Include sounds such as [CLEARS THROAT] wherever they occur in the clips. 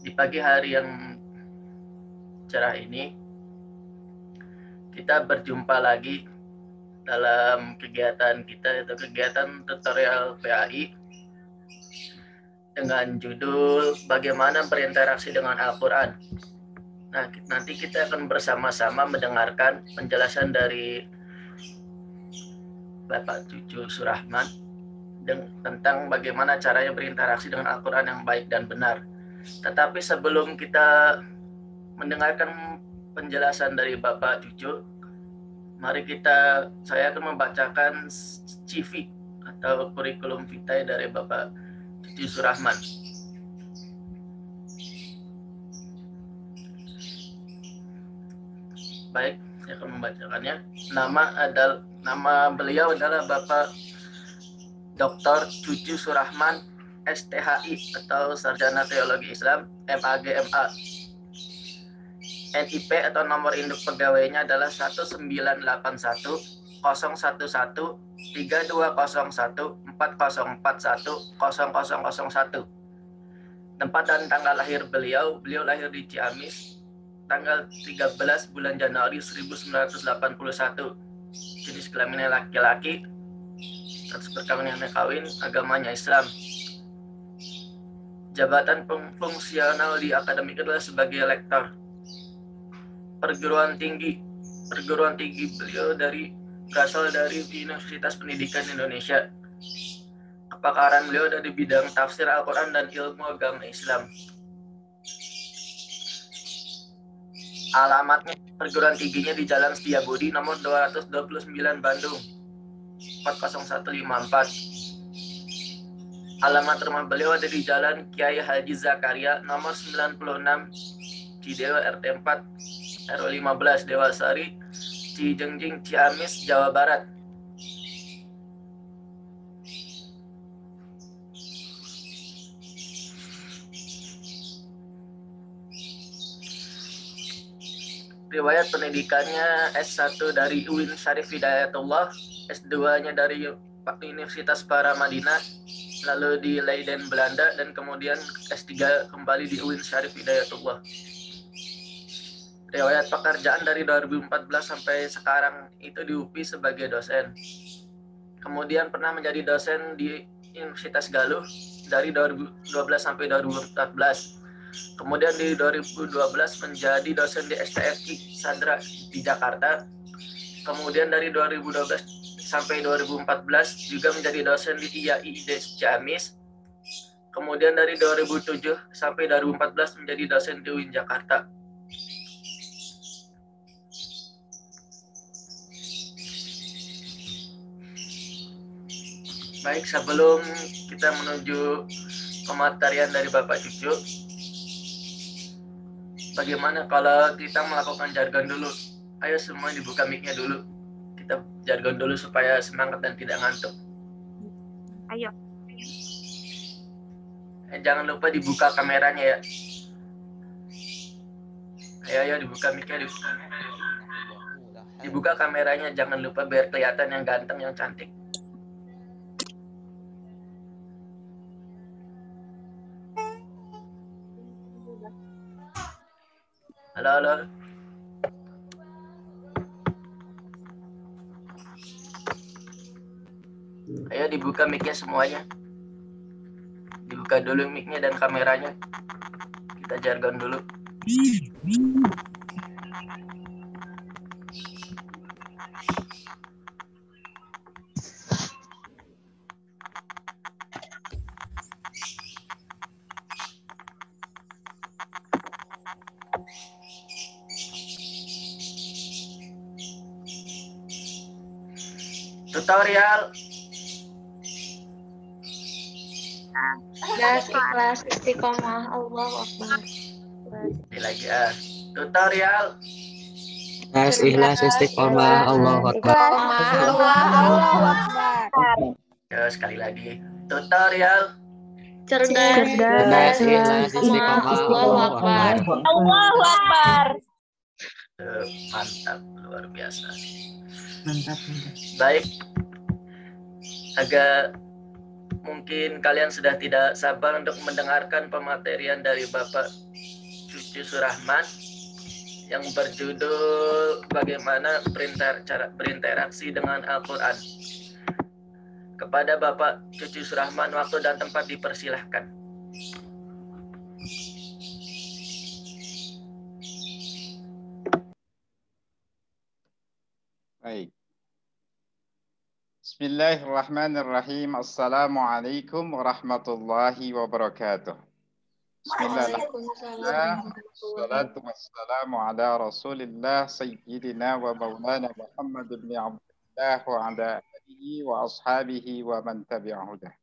di pagi hari yang cerah ini kita berjumpa lagi dalam kegiatan kita yaitu kegiatan tutorial PAI dengan judul bagaimana berinteraksi dengan Al-Qur'an. Nah, nanti kita akan bersama-sama mendengarkan penjelasan dari Bapak Cucu Surahman tentang bagaimana caranya berinteraksi dengan Al-Qur'an yang baik dan benar tetapi sebelum kita mendengarkan penjelasan dari Bapak Cucu, mari kita saya akan membacakan CV atau kurikulum vitae dari Bapak Cucu Surahman. Baik, saya akan membacakannya. Nama adalah nama beliau adalah Bapak Dr. Cucu Surahman STHI atau Sarjana Teologi Islam, MAGMA. NIP atau nomor induk pegawainya adalah 1981 011 3201 4041 0001. Tempat dan tanggal lahir beliau, beliau lahir di Ciamis tanggal 13 bulan Januari 1981. Jenis kelaminnya laki-laki, terus berkawin kawin, agamanya Islam. Jabatan fungsional di akademik adalah sebagai lektor. Perguruan tinggi. Perguruan tinggi beliau dari berasal dari Universitas Pendidikan Indonesia. Kepakaran beliau ada di bidang tafsir Al-Quran dan ilmu agama Islam. Alamatnya perguruan tingginya di Jalan Setiabudi nomor 229 Bandung 40154 Alamat rumah beliau ada di Jalan Kiai Haji Zakaria nomor 96 di Dewa RT 4 RW 15 Dewasari Cijengjing Ciamis Jawa Barat. Riwayat pendidikannya S1 dari UIN Syarif Hidayatullah, S2-nya dari Universitas Paramadina, lalu di Leiden Belanda dan kemudian S3 kembali di UIN Syarif Hidayatullah. Riwayat pekerjaan dari 2014 sampai sekarang itu di UPI sebagai dosen. Kemudian pernah menjadi dosen di Universitas Galuh dari 2012 sampai 2014. Kemudian di 2012 menjadi dosen di STFI Sandra di Jakarta. Kemudian dari 2012 sampai 2014 juga menjadi dosen di IAI Ciamis. Kemudian dari 2007 sampai 2014 menjadi dosen di UIN Jakarta. Baik, sebelum kita menuju pematerian dari Bapak Cucu, bagaimana kalau kita melakukan jargon dulu? Ayo semua dibuka mic-nya dulu kita gitu. jargon dulu supaya semangat dan tidak ngantuk. Ayo. Eh, jangan lupa dibuka kameranya ya. Ayo, ayo dibuka mikir dibuka. Dibuka kameranya, jangan lupa biar kelihatan yang ganteng, yang cantik. Halo, halo. Ayo dibuka micnya semuanya. Dibuka dulu micnya dan kameranya. Kita jargon dulu. tutorial Das, ikhlas, istiqomah, Allah Akbar. lagi ah. Tutorial. Das, ikhlas, istiqomah, Allah Akbar. Allah Akbar. sekali lagi. Tutorial. Cerdas, cerdas, ikhlas, istiqomah, Allah Akbar. Allah Akbar. Mantap, luar biasa. Mantap. mantap. Baik, agak Mungkin kalian sudah tidak sabar untuk mendengarkan pematerian dari Bapak Cucu Surahman yang berjudul Bagaimana Berinter Berinteraksi dengan Al-Quran. Kepada Bapak Cucu Surahman, waktu dan tempat dipersilahkan. بسم الله الرحمن الرحيم السلام عليكم ورحمة الله وبركاته بسم الله الرحمن الرحيم والسلام على رسول الله سيدنا ومولانا محمد بن عبد الله وعلى آله وأصحابه ومن تبع هداه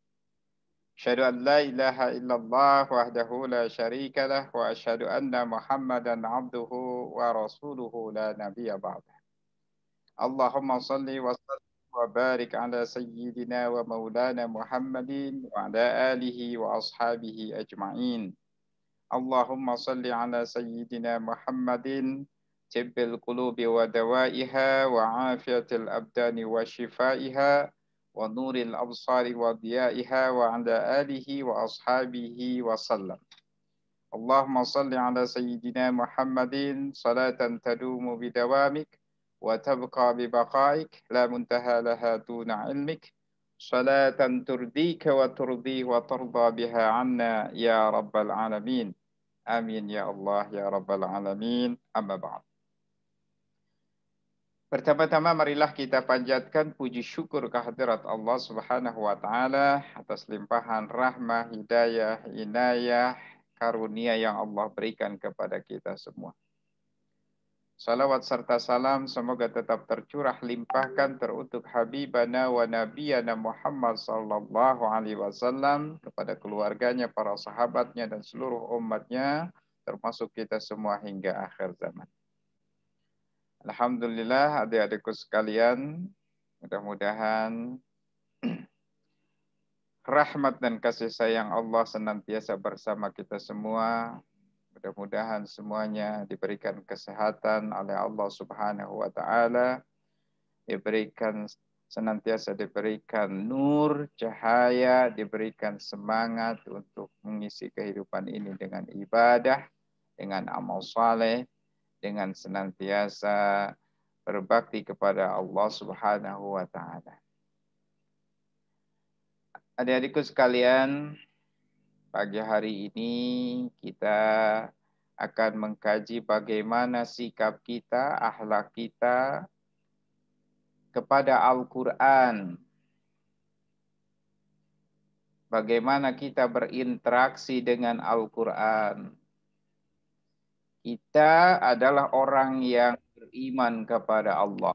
أشهد أن لا إله إلا الله وحده لا شريك له وأشهد أن محمدا عبده ورسوله لا نبي بعده اللهم صل وسلم وبارك على سيدنا ومولانا محمد وعلى آله وأصحابه أجمعين اللهم صل على سيدنا محمد تب القلوب ودوائها وعافية الأبدان وشفائها ونور الأبصار وضيائها وعلى آله وأصحابه وسلم اللهم صل على سيدنا محمد صلاة تدوم بدوامك وتبقى ببقائك لا منتهى لها دون علمك صلاة ترديك وترضي وترضى بها عنا يا رب العالمين آمين يا الله يا رب العالمين أما بعد Pertama-tama marilah kita panjatkan puji syukur kehadirat Allah Subhanahu wa taala atas limpahan rahmah, hidayah, inayah, karunia yang Allah berikan kepada kita semua. Salawat serta salam semoga tetap tercurah limpahkan teruntuk Habibana wa Nabiyana Muhammad sallallahu alaihi wasallam kepada keluarganya, para sahabatnya dan seluruh umatnya termasuk kita semua hingga akhir zaman. Alhamdulillah adik-adikku sekalian, mudah-mudahan [CLEARS THROAT] rahmat dan kasih sayang Allah senantiasa bersama kita semua Mudah-mudahan semuanya diberikan kesehatan oleh Allah Subhanahu wa taala, diberikan senantiasa diberikan nur, cahaya, diberikan semangat untuk mengisi kehidupan ini dengan ibadah, dengan amal saleh, dengan senantiasa berbakti kepada Allah Subhanahu wa taala. Adik-adikku sekalian, Pagi hari ini kita akan mengkaji bagaimana sikap kita, ahlak kita kepada Al-Qur'an. Bagaimana kita berinteraksi dengan Al-Qur'an? Kita adalah orang yang beriman kepada Allah.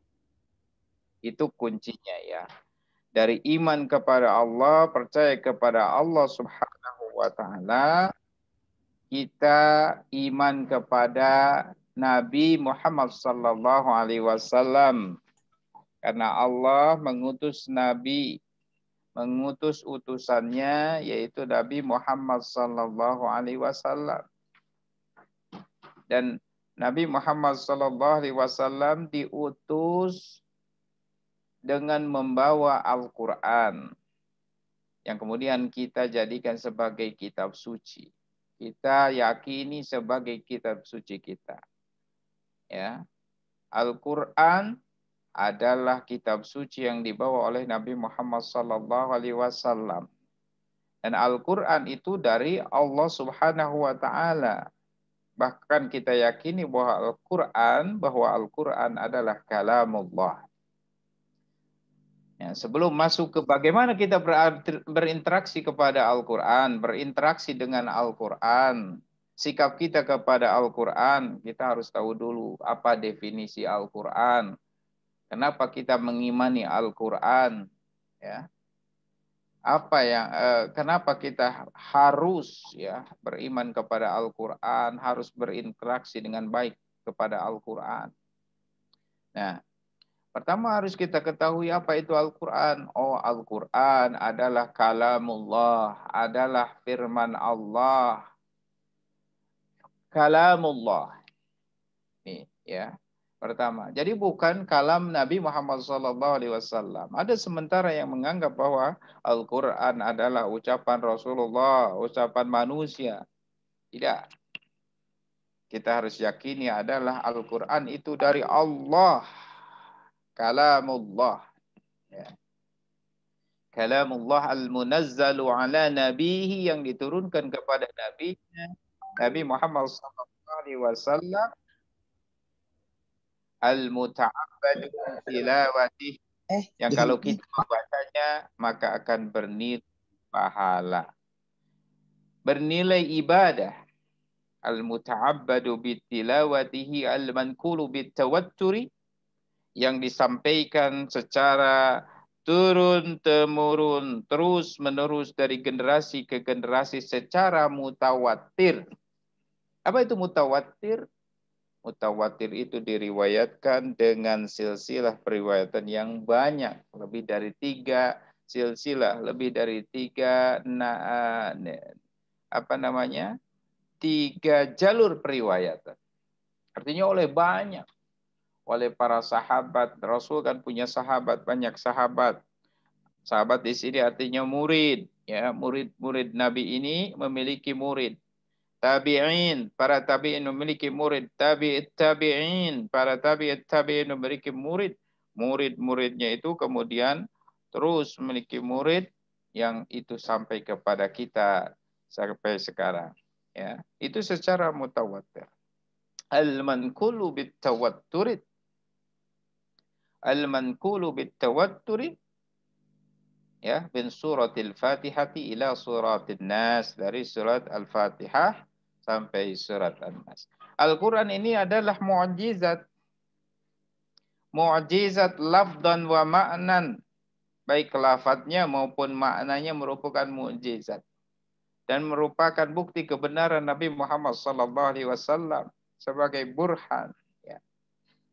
Itu kuncinya ya. Dari iman kepada Allah, percaya kepada Allah Subhanahu wa taala kita iman kepada Nabi Muhammad sallallahu alaihi wasallam karena Allah mengutus nabi mengutus utusannya yaitu Nabi Muhammad sallallahu alaihi wasallam dan Nabi Muhammad sallallahu alaihi wasallam diutus dengan membawa Al-Qur'an yang kemudian kita jadikan sebagai kitab suci. Kita yakini sebagai kitab suci kita. Ya. Al-Qur'an adalah kitab suci yang dibawa oleh Nabi Muhammad sallallahu alaihi wasallam. Dan Al-Qur'an itu dari Allah Subhanahu wa taala. Bahkan kita yakini bahwa Al-Qur'an bahwa Al-Qur'an adalah kalamullah. Ya, sebelum masuk ke bagaimana kita berinteraksi kepada Al-Quran, berinteraksi dengan Al-Quran, sikap kita kepada Al-Quran, kita harus tahu dulu apa definisi Al-Quran, kenapa kita mengimani Al-Quran, ya, apa yang eh, kenapa kita harus ya beriman kepada Al-Qur'an, harus berinteraksi dengan baik kepada Al-Qur'an. Nah, Pertama harus kita ketahui apa itu Al-Quran. Oh, Al-Quran adalah kalamullah, adalah firman Allah. Kalamullah. Nih, ya. Pertama. Jadi bukan kalam Nabi Muhammad SAW. Ada sementara yang menganggap bahwa Al-Quran adalah ucapan Rasulullah, ucapan manusia. Tidak. Kita harus yakini adalah Al-Quran itu dari Allah kalamullah ya. kalamullah al-munazzalu ala nabihi yang diturunkan kepada Nabi Nabi Muhammad sallallahu alaihi wasallam al-muta'abbadu tilawati eh, yang kalau kita membacanya maka akan bernilai pahala bernilai ibadah al-muta'abbadu bitilawatihi al-mankulu bitawatturi yang disampaikan secara turun temurun terus menerus dari generasi ke generasi secara mutawatir. Apa itu mutawatir? Mutawatir itu diriwayatkan dengan silsilah periwayatan yang banyak, lebih dari tiga silsilah, lebih dari tiga na, apa namanya, tiga jalur periwayatan. Artinya oleh banyak oleh para sahabat. Rasul kan punya sahabat, banyak sahabat. Sahabat di sini artinya murid, ya, murid-murid Nabi ini memiliki murid. Tabi'in, para tabi'in memiliki murid. Tabi'it tabi'in, para tabi'it tabi'in memiliki murid. Murid-muridnya itu kemudian terus memiliki murid yang itu sampai kepada kita sampai sekarang. Ya, itu secara mutawatir. Al-mankulu bitawatturi al-manqulu bitawatturi ya bin suratil Fatihati ila suratil Nas dari surat Al-Fatihah sampai surat An-Nas. Al-Qur'an ini adalah mu'jizat mu'jizat lafdan wa ma'nan baik lafadznya maupun maknanya merupakan mu'jizat dan merupakan bukti kebenaran Nabi Muhammad sallallahu alaihi wasallam sebagai burhan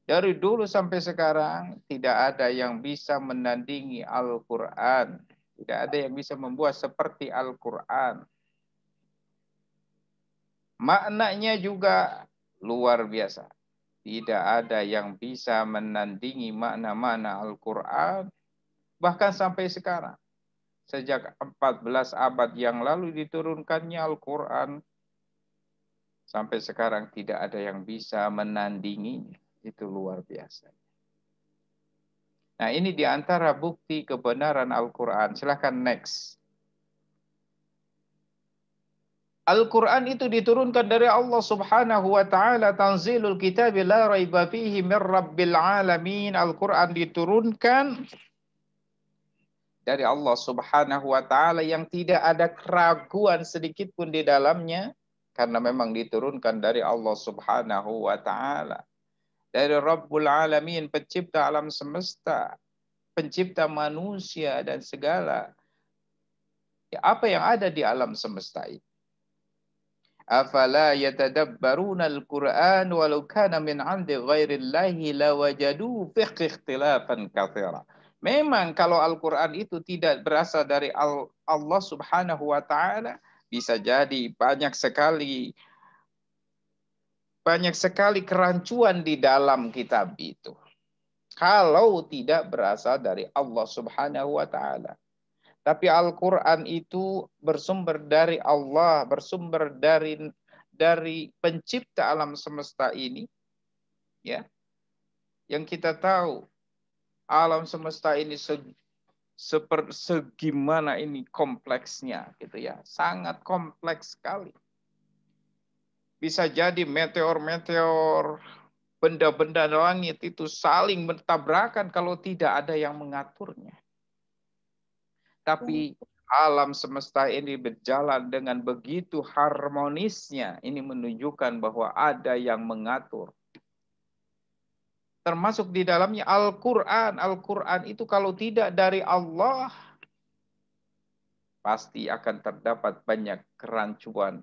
dari dulu sampai sekarang tidak ada yang bisa menandingi Al-Qur'an. Tidak ada yang bisa membuat seperti Al-Qur'an. Maknanya juga luar biasa. Tidak ada yang bisa menandingi makna-makna Al-Qur'an bahkan sampai sekarang. Sejak 14 abad yang lalu diturunkannya Al-Qur'an sampai sekarang tidak ada yang bisa menandinginya itu luar biasa. Nah ini di antara bukti kebenaran Al-Quran. Silahkan next. Al-Quran itu diturunkan dari Allah subhanahu wa ta'ala tanzilul kitab la raiba fihi min rabbil alamin. Al-Quran diturunkan dari Allah subhanahu wa ta'ala yang tidak ada keraguan sedikit pun di dalamnya. Karena memang diturunkan dari Allah subhanahu wa ta'ala dari Rabbul Alamin, pencipta alam semesta, pencipta manusia dan segala ya, apa yang ada di alam semesta ini. Afala yatadabbaruna al-Qur'an walau min 'indi ghairillahi lawajadu ikhtilafan Memang kalau Al-Qur'an itu tidak berasal dari Allah Subhanahu wa taala bisa jadi banyak sekali banyak sekali kerancuan di dalam kitab itu. Kalau tidak berasal dari Allah Subhanahu wa taala. Tapi Al-Qur'an itu bersumber dari Allah, bersumber dari dari pencipta alam semesta ini. Ya. Yang kita tahu alam semesta ini se, seper, segimana ini kompleksnya gitu ya. Sangat kompleks sekali bisa jadi meteor-meteor, benda-benda langit itu saling bertabrakan kalau tidak ada yang mengaturnya. Tapi hmm. alam semesta ini berjalan dengan begitu harmonisnya. Ini menunjukkan bahwa ada yang mengatur. Termasuk di dalamnya Al-Quran. Al-Quran itu kalau tidak dari Allah, pasti akan terdapat banyak kerancuan,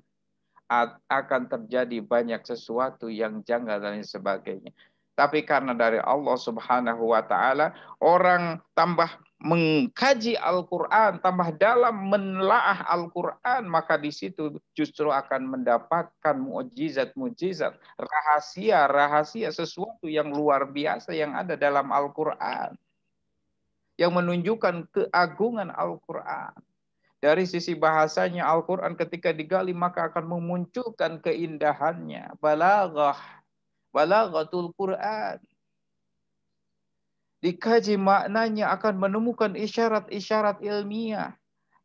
akan terjadi banyak sesuatu yang janggal dan sebagainya. Tapi karena dari Allah Subhanahu wa taala, orang tambah mengkaji Al-Qur'an, tambah dalam menelaah Al-Qur'an, maka di situ justru akan mendapatkan mujizat mukjizat rahasia-rahasia sesuatu yang luar biasa yang ada dalam Al-Qur'an. Yang menunjukkan keagungan Al-Qur'an. Dari sisi bahasanya Al-Quran ketika digali maka akan memunculkan keindahannya. Balaghah. Balaghatul Quran. Dikaji maknanya akan menemukan isyarat-isyarat ilmiah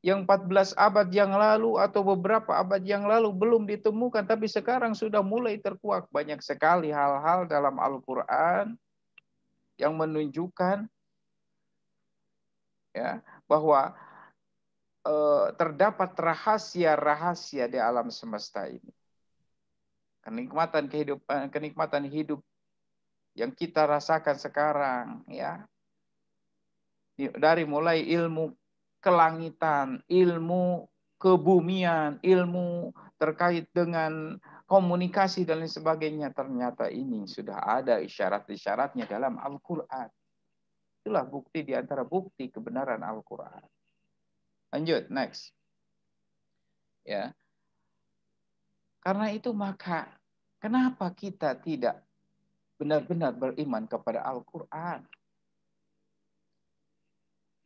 yang 14 abad yang lalu atau beberapa abad yang lalu belum ditemukan tapi sekarang sudah mulai terkuak banyak sekali hal-hal dalam Al-Qur'an yang menunjukkan ya bahwa Eh, terdapat rahasia-rahasia di alam semesta ini. Kenikmatan kehidupan, kenikmatan hidup yang kita rasakan sekarang, ya. Dari mulai ilmu kelangitan, ilmu kebumian, ilmu terkait dengan komunikasi dan lain sebagainya, ternyata ini sudah ada isyarat-isyaratnya dalam Al-Qur'an. Itulah bukti di antara bukti kebenaran Al-Qur'an. Lanjut, next. Ya. Karena itu maka kenapa kita tidak benar-benar beriman kepada Al-Qur'an?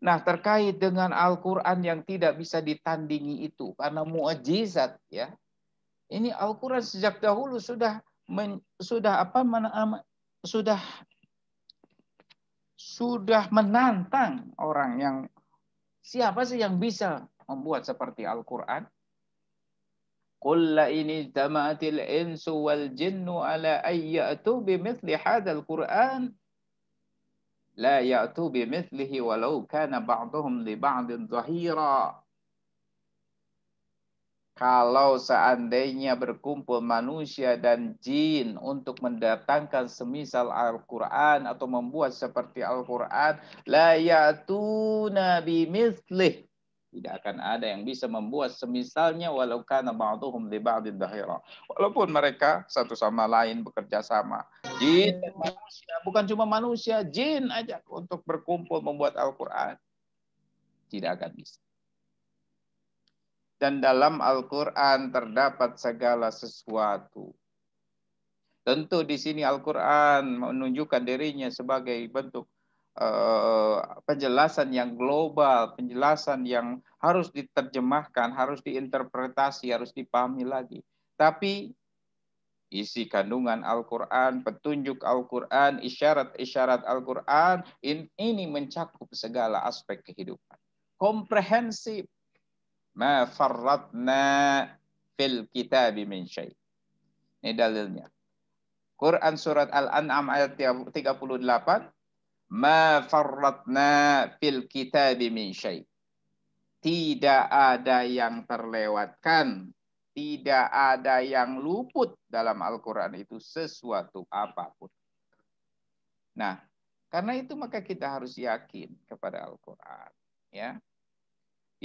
Nah, terkait dengan Al-Qur'an yang tidak bisa ditandingi itu karena mukjizat ya. Ini Al-Qur'an sejak dahulu sudah men, sudah apa men, sudah sudah menantang orang yang Siapa sih yang bisa membuat seperti Al-Quran? Kulla ini tamatil insu wal jinnu ala ayyatu bimithli hadal Quran la ya'tu bimithlihi walau kana ba'duhum li ba'din zahira kalau seandainya berkumpul manusia dan jin untuk mendatangkan semisal Al-Quran atau membuat seperti Al-Quran, layatu nabi mislih. Tidak akan ada yang bisa membuat semisalnya walau ba'duhum li ba'din dhahira. Walaupun mereka satu sama lain bekerja sama. Jin manusia, bukan cuma manusia, jin aja untuk berkumpul membuat Al-Quran. Tidak akan bisa dan dalam Al-Quran terdapat segala sesuatu. Tentu di sini Al-Quran menunjukkan dirinya sebagai bentuk eh, penjelasan yang global, penjelasan yang harus diterjemahkan, harus diinterpretasi, harus dipahami lagi. Tapi isi kandungan Al-Quran, petunjuk Al-Quran, isyarat-isyarat Al-Quran, ini mencakup segala aspek kehidupan. Komprehensif, ma farratna fil kitabi min syai. Ini dalilnya. Quran surat Al-An'am ayat 38 ma farratna fil kitabi min syai. Tidak ada yang terlewatkan, tidak ada yang luput dalam Al-Qur'an itu sesuatu apapun. Nah, karena itu maka kita harus yakin kepada Al-Qur'an, ya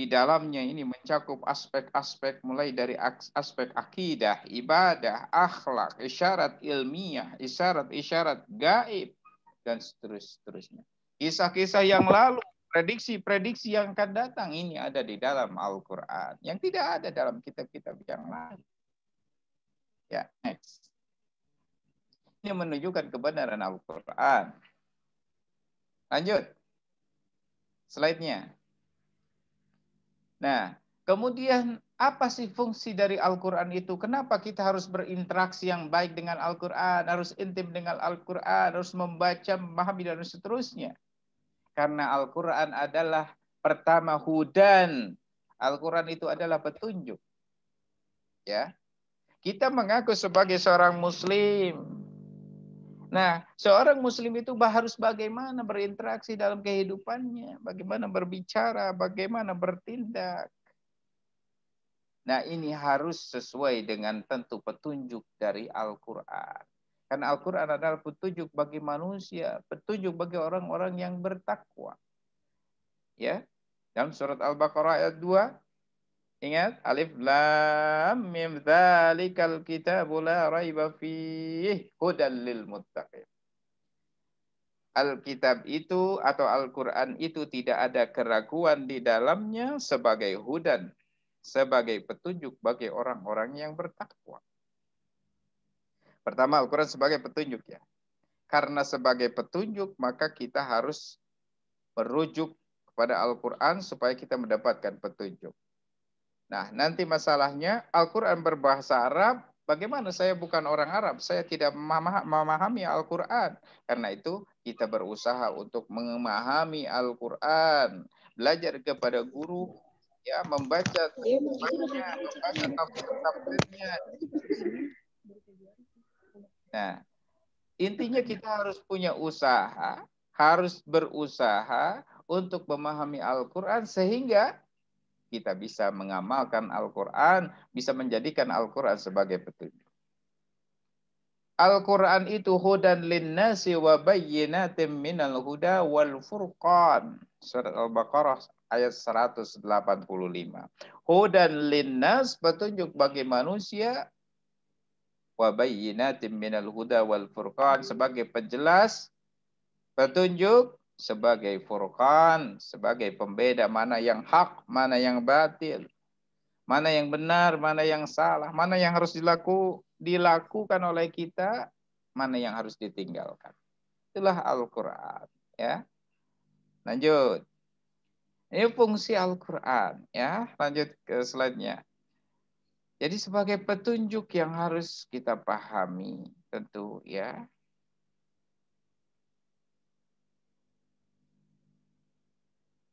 di dalamnya ini mencakup aspek-aspek mulai dari aspek akidah, ibadah, akhlak, isyarat ilmiah, isyarat-isyarat gaib, dan seterusnya. Kisah-kisah yang lalu, prediksi-prediksi yang akan datang ini ada di dalam Al-Quran. Yang tidak ada dalam kitab-kitab yang lain. Ya, next. Ini menunjukkan kebenaran Al-Quran. Lanjut. Slide-nya. Nah, kemudian apa sih fungsi dari Al-Quran itu? Kenapa kita harus berinteraksi yang baik dengan Al-Quran, harus intim dengan Al-Quran, harus membaca, memahami, dan seterusnya? Karena Al-Quran adalah pertama hudan. Al-Quran itu adalah petunjuk. Ya, Kita mengaku sebagai seorang muslim, Nah, seorang muslim itu harus bagaimana berinteraksi dalam kehidupannya, bagaimana berbicara, bagaimana bertindak. Nah, ini harus sesuai dengan tentu petunjuk dari Al-Qur'an. Karena Al-Qur'an adalah petunjuk bagi manusia, petunjuk bagi orang-orang yang bertakwa. Ya. Dalam surat Al-Baqarah ayat 2, Ingat alif lam mim dzalikal kitabu la raiba fihi hudal lil muttaqin. Alkitab itu atau Al-Qur'an itu tidak ada keraguan di dalamnya sebagai hudan, sebagai petunjuk bagi orang-orang yang bertakwa. Pertama Al-Qur'an sebagai petunjuk ya. Karena sebagai petunjuk maka kita harus merujuk kepada Al-Qur'an supaya kita mendapatkan petunjuk Nah, nanti masalahnya Al-Quran berbahasa Arab, bagaimana saya bukan orang Arab, saya tidak memahami Al-Quran. Karena itu kita berusaha untuk memahami Al-Quran, belajar kepada guru, ya membaca iya, iya, iya, membaca tafsirnya Nah, intinya kita harus punya usaha, harus berusaha untuk memahami Al-Quran sehingga kita bisa mengamalkan Al-Quran, bisa menjadikan Al-Quran sebagai petunjuk. Al-Quran itu hudan linnasi wa bayyinatim minal huda wal furqan. Surat Al-Baqarah ayat 185. Hudan linnas petunjuk bagi manusia wa bayyinatim minal huda wal furqan sebagai penjelas petunjuk sebagai furqan, sebagai pembeda mana yang hak, mana yang batil, mana yang benar, mana yang salah, mana yang harus dilaku, dilakukan oleh kita, mana yang harus ditinggalkan. Itulah Al-Qur'an, ya. Lanjut. Ini fungsi Al-Qur'an, ya. Lanjut ke selanjutnya. Jadi sebagai petunjuk yang harus kita pahami tentu ya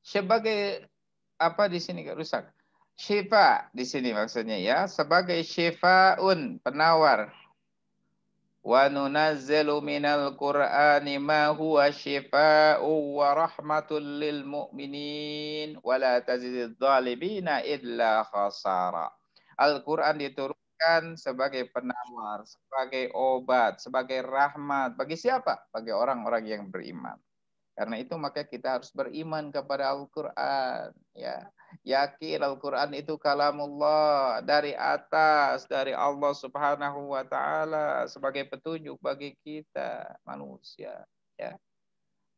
sebagai apa di sini rusak? Syifa di sini maksudnya ya, sebagai syifaun, penawar. Wa nunazzilu minal Qur'ani ma huwa syifaa'u wa rahmatul lil mu'minin wa la tazididh dhalimina illa khasara. Al-Qur'an diturunkan sebagai penawar, sebagai obat, sebagai rahmat bagi siapa? Bagi orang-orang yang beriman. Karena itu maka kita harus beriman kepada Al-Qur'an, ya. Yakin Al-Qur'an itu kalamullah dari atas dari Allah Subhanahu wa taala sebagai petunjuk bagi kita manusia, ya.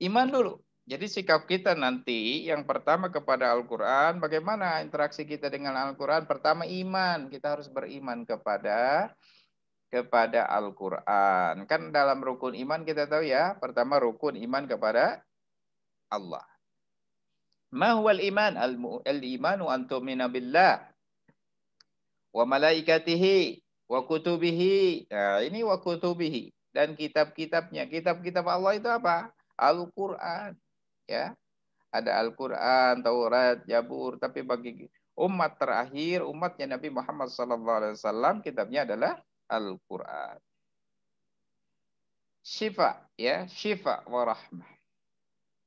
Iman dulu. Jadi sikap kita nanti yang pertama kepada Al-Qur'an, bagaimana interaksi kita dengan Al-Qur'an? Pertama iman, kita harus beriman kepada kepada Al-Qur'an. Kan dalam rukun iman kita tahu ya, pertama rukun iman kepada Allah. Ma al iman? Al-imanu an tu'mina billah wa malaikatihi wa kutubihi. Nah, ini wa kutubihi dan kitab-kitabnya. Kitab-kitab Allah itu apa? Al-Qur'an, ya. Ada Al-Qur'an, Taurat, Jabur, tapi bagi umat terakhir, umatnya Nabi Muhammad SAW, kitabnya adalah Al-Qur'an. Syifa, ya, syifa wa rahmah.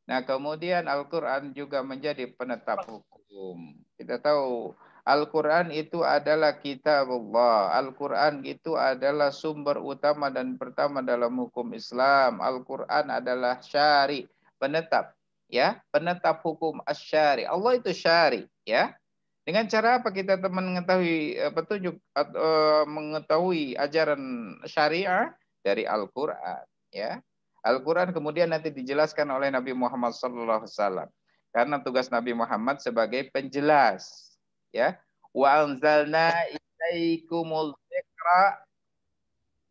Nah, kemudian Al-Quran juga menjadi penetap hukum. Kita tahu Al-Quran itu adalah kitab Allah. Al-Quran itu adalah sumber utama dan pertama dalam hukum Islam. Al-Quran adalah syari, penetap. ya Penetap hukum asyari. Allah itu syari. ya Dengan cara apa kita teman mengetahui eh, petunjuk, atau eh, mengetahui ajaran syariah? Dari Al-Quran. ya Al-Quran kemudian nanti dijelaskan oleh Nabi Muhammad SAW. Karena tugas Nabi Muhammad sebagai penjelas. Ya. Wa anzalna ilaikumul zikra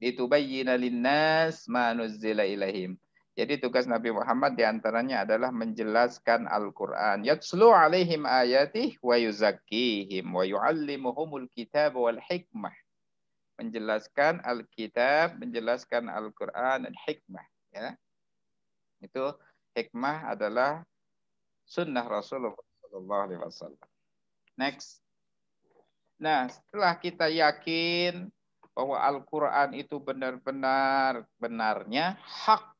litubayyina linnas ma nuzzila ilaihim. Jadi tugas Nabi Muhammad diantaranya adalah menjelaskan Al-Quran. Yatslu alaihim ayatih wa yuzakihim wa yuallimuhumul kitab wal hikmah. Menjelaskan Alkitab, menjelaskan Al-Quran dan hikmah ya itu hikmah adalah sunnah Rasulullah saw next nah setelah kita yakin bahwa Al-Quran itu benar-benar benarnya hak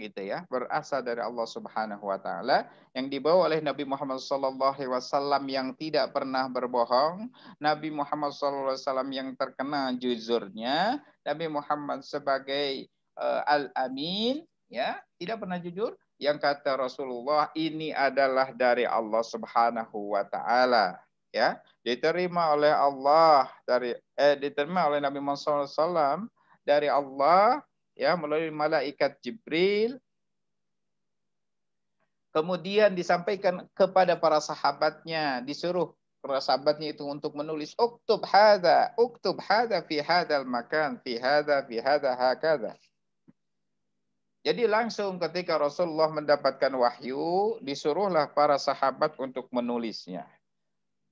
gitu ya berasal dari Allah Subhanahu Wa Taala yang dibawa oleh Nabi Muhammad Sallallahu Wasallam yang tidak pernah berbohong Nabi Muhammad Sallallahu Wasallam yang terkenal jujurnya Nabi Muhammad sebagai Eh, al-amin ya tidak pernah jujur yang kata Rasulullah ini adalah dari Allah Subhanahu wa taala ya diterima oleh Allah dari eh diterima oleh Nabi Muhammad SAW dari Allah ya melalui malaikat Jibril kemudian disampaikan kepada para sahabatnya disuruh para sahabatnya itu untuk menulis uktub hada uktub hada fi hadal makan fi hada fi hada hakada jadi langsung ketika Rasulullah mendapatkan wahyu, disuruhlah para sahabat untuk menulisnya.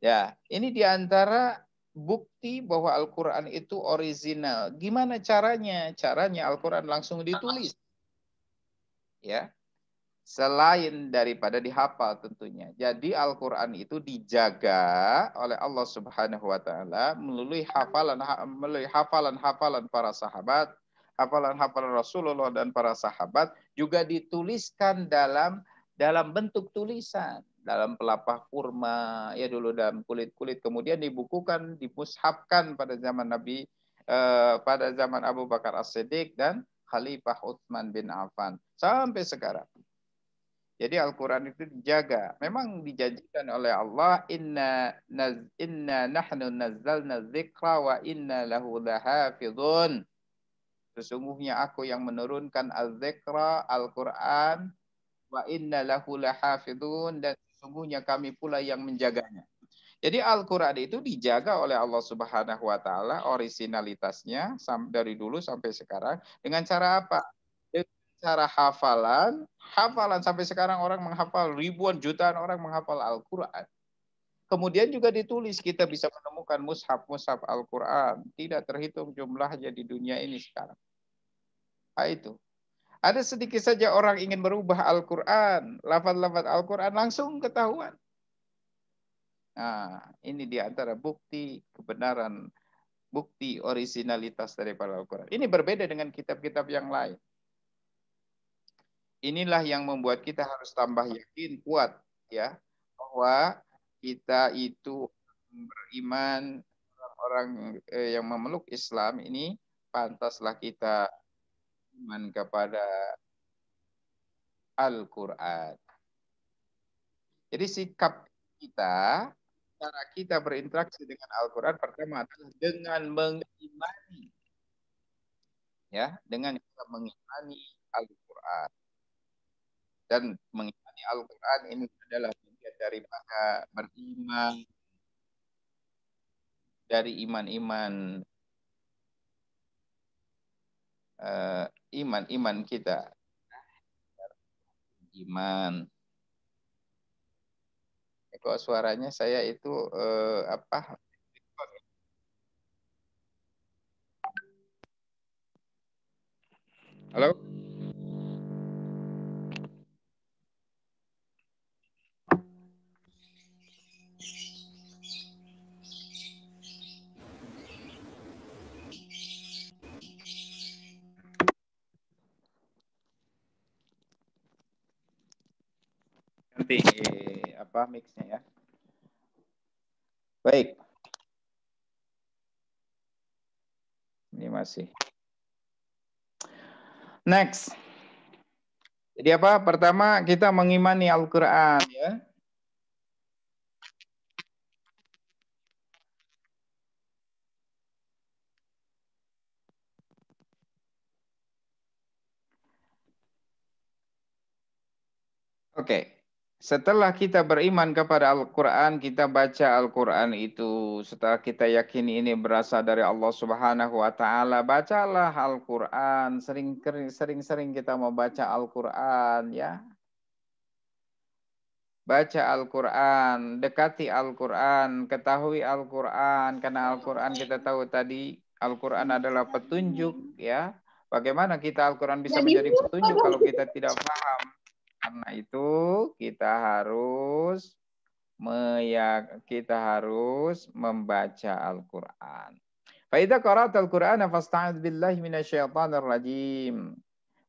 Ya, ini diantara bukti bahwa Al-Quran itu original. Gimana caranya? Caranya Al-Quran langsung ditulis. Ya, selain daripada dihafal tentunya. Jadi Al-Quran itu dijaga oleh Allah Subhanahu Wa Taala melalui hafalan melalui hafalan hafalan para sahabat, hafalan-hafalan Rasulullah dan para sahabat juga dituliskan dalam dalam bentuk tulisan, dalam pelapah kurma, ya dulu dalam kulit-kulit, kemudian dibukukan, dimushafkan pada zaman Nabi, eh, pada zaman Abu Bakar As-Siddiq dan Khalifah Utsman bin Affan sampai sekarang. Jadi Al-Quran itu dijaga. Memang dijanjikan oleh Allah, inna, naz, inna nahnu nazzalna dzikra wa inna lahu lahafidzun Sesungguhnya aku yang menurunkan al-zikra, Al-Quran, wa inna lahu lahafidun, dan sesungguhnya kami pula yang menjaganya. Jadi Al-Quran itu dijaga oleh Allah Subhanahu wa Ta'ala, orisinalitasnya dari dulu sampai sekarang. Dengan cara apa? Dengan cara hafalan, hafalan sampai sekarang orang menghafal, ribuan jutaan orang menghafal Al-Quran. Kemudian juga ditulis kita bisa menemukan mushaf-mushaf Al-Quran. Tidak terhitung jumlahnya di dunia ini sekarang. Nah, itu. Ada sedikit saja orang ingin merubah Al-Quran, lafaz-lafaz Al-Quran langsung ketahuan. Nah, ini di antara bukti kebenaran, bukti orisinalitas daripada Al-Quran. Ini berbeda dengan kitab-kitab yang lain. Inilah yang membuat kita harus tambah yakin, kuat, ya, bahwa kita itu beriman orang eh, yang memeluk Islam ini pantaslah kita beriman kepada Al-Quran. Jadi sikap kita, cara kita berinteraksi dengan Al-Quran pertama adalah dengan mengimani. Ya, dengan kita mengimani Al-Quran. Dan mengimani Al-Quran ini adalah bagian dari beriman, dari iman-iman eh, iman iman kita iman eh, kok suaranya saya itu eh, apa halo apa mixnya ya. Baik. Ini masih. Next. Jadi apa? Pertama kita mengimani Al-Qur'an ya. Oke. Okay. Setelah kita beriman kepada Al-Quran, kita baca Al-Quran itu. Setelah kita yakin ini berasal dari Allah Subhanahu wa Ta'ala, bacalah Al-Quran. Sering-sering kita mau baca Al-Quran, ya. Baca Al-Quran, dekati Al-Quran, ketahui Al-Quran, karena Al-Quran kita tahu tadi, Al-Quran adalah petunjuk, ya. Bagaimana kita Al-Quran bisa menjadi petunjuk kalau kita tidak paham? karena itu kita harus meyak, kita harus membaca Al-Qur'an. Fa idza qara'tal Qur'ana fasta'iz billahi minasyaitonir rajim.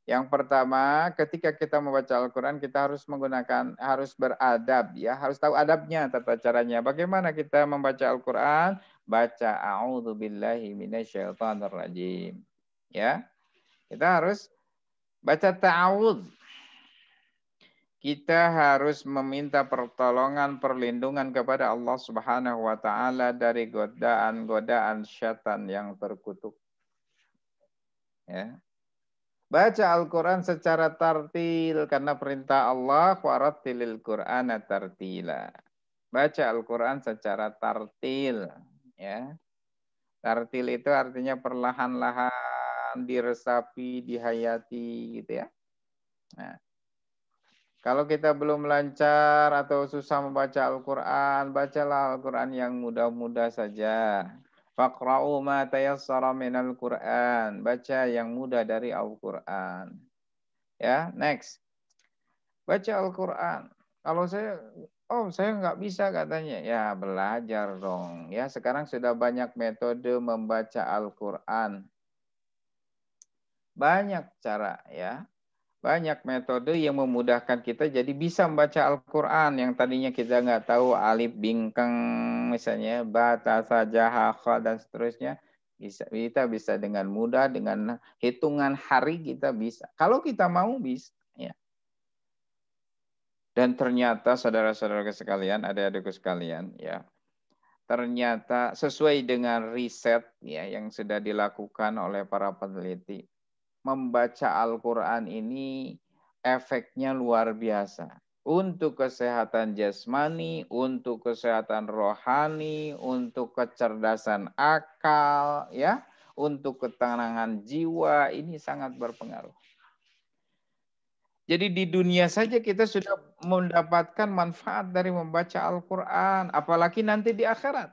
Yang pertama, ketika kita membaca Al-Qur'an kita harus menggunakan harus beradab ya, harus tahu adabnya tata caranya. Bagaimana kita membaca Al-Qur'an? Baca Billahi minasyaitonir rajim. Ya. Kita harus baca ta'awudz kita harus meminta pertolongan perlindungan kepada Allah Subhanahu wa taala dari godaan-godaan syaitan yang terkutuk. Ya. Baca Al-Qur'an secara tartil karena perintah Allah waratilil Qur'ana tartila. Baca Al-Qur'an secara tartil, ya. Tartil itu artinya perlahan-lahan diresapi, dihayati gitu ya. Nah, kalau kita belum lancar atau susah membaca Al-Quran, bacalah Al-Quran yang mudah-mudah saja. Faqra'u ma tayassara minal Quran. Baca yang mudah dari Al-Quran. Ya, next. Baca Al-Quran. Kalau saya, oh saya nggak bisa katanya. Ya, belajar dong. Ya, sekarang sudah banyak metode membaca Al-Quran. Banyak cara ya banyak metode yang memudahkan kita jadi bisa membaca Al-Quran yang tadinya kita nggak tahu alif bingkang misalnya bata saja hakha dan seterusnya bisa kita bisa dengan mudah dengan hitungan hari kita bisa kalau kita mau bisa ya dan ternyata saudara-saudara sekalian ada adik-adikku sekalian ya ternyata sesuai dengan riset ya yang sudah dilakukan oleh para peneliti membaca Al-Quran ini efeknya luar biasa. Untuk kesehatan jasmani, untuk kesehatan rohani, untuk kecerdasan akal, ya, untuk ketenangan jiwa, ini sangat berpengaruh. Jadi di dunia saja kita sudah mendapatkan manfaat dari membaca Al-Quran, apalagi nanti di akhirat.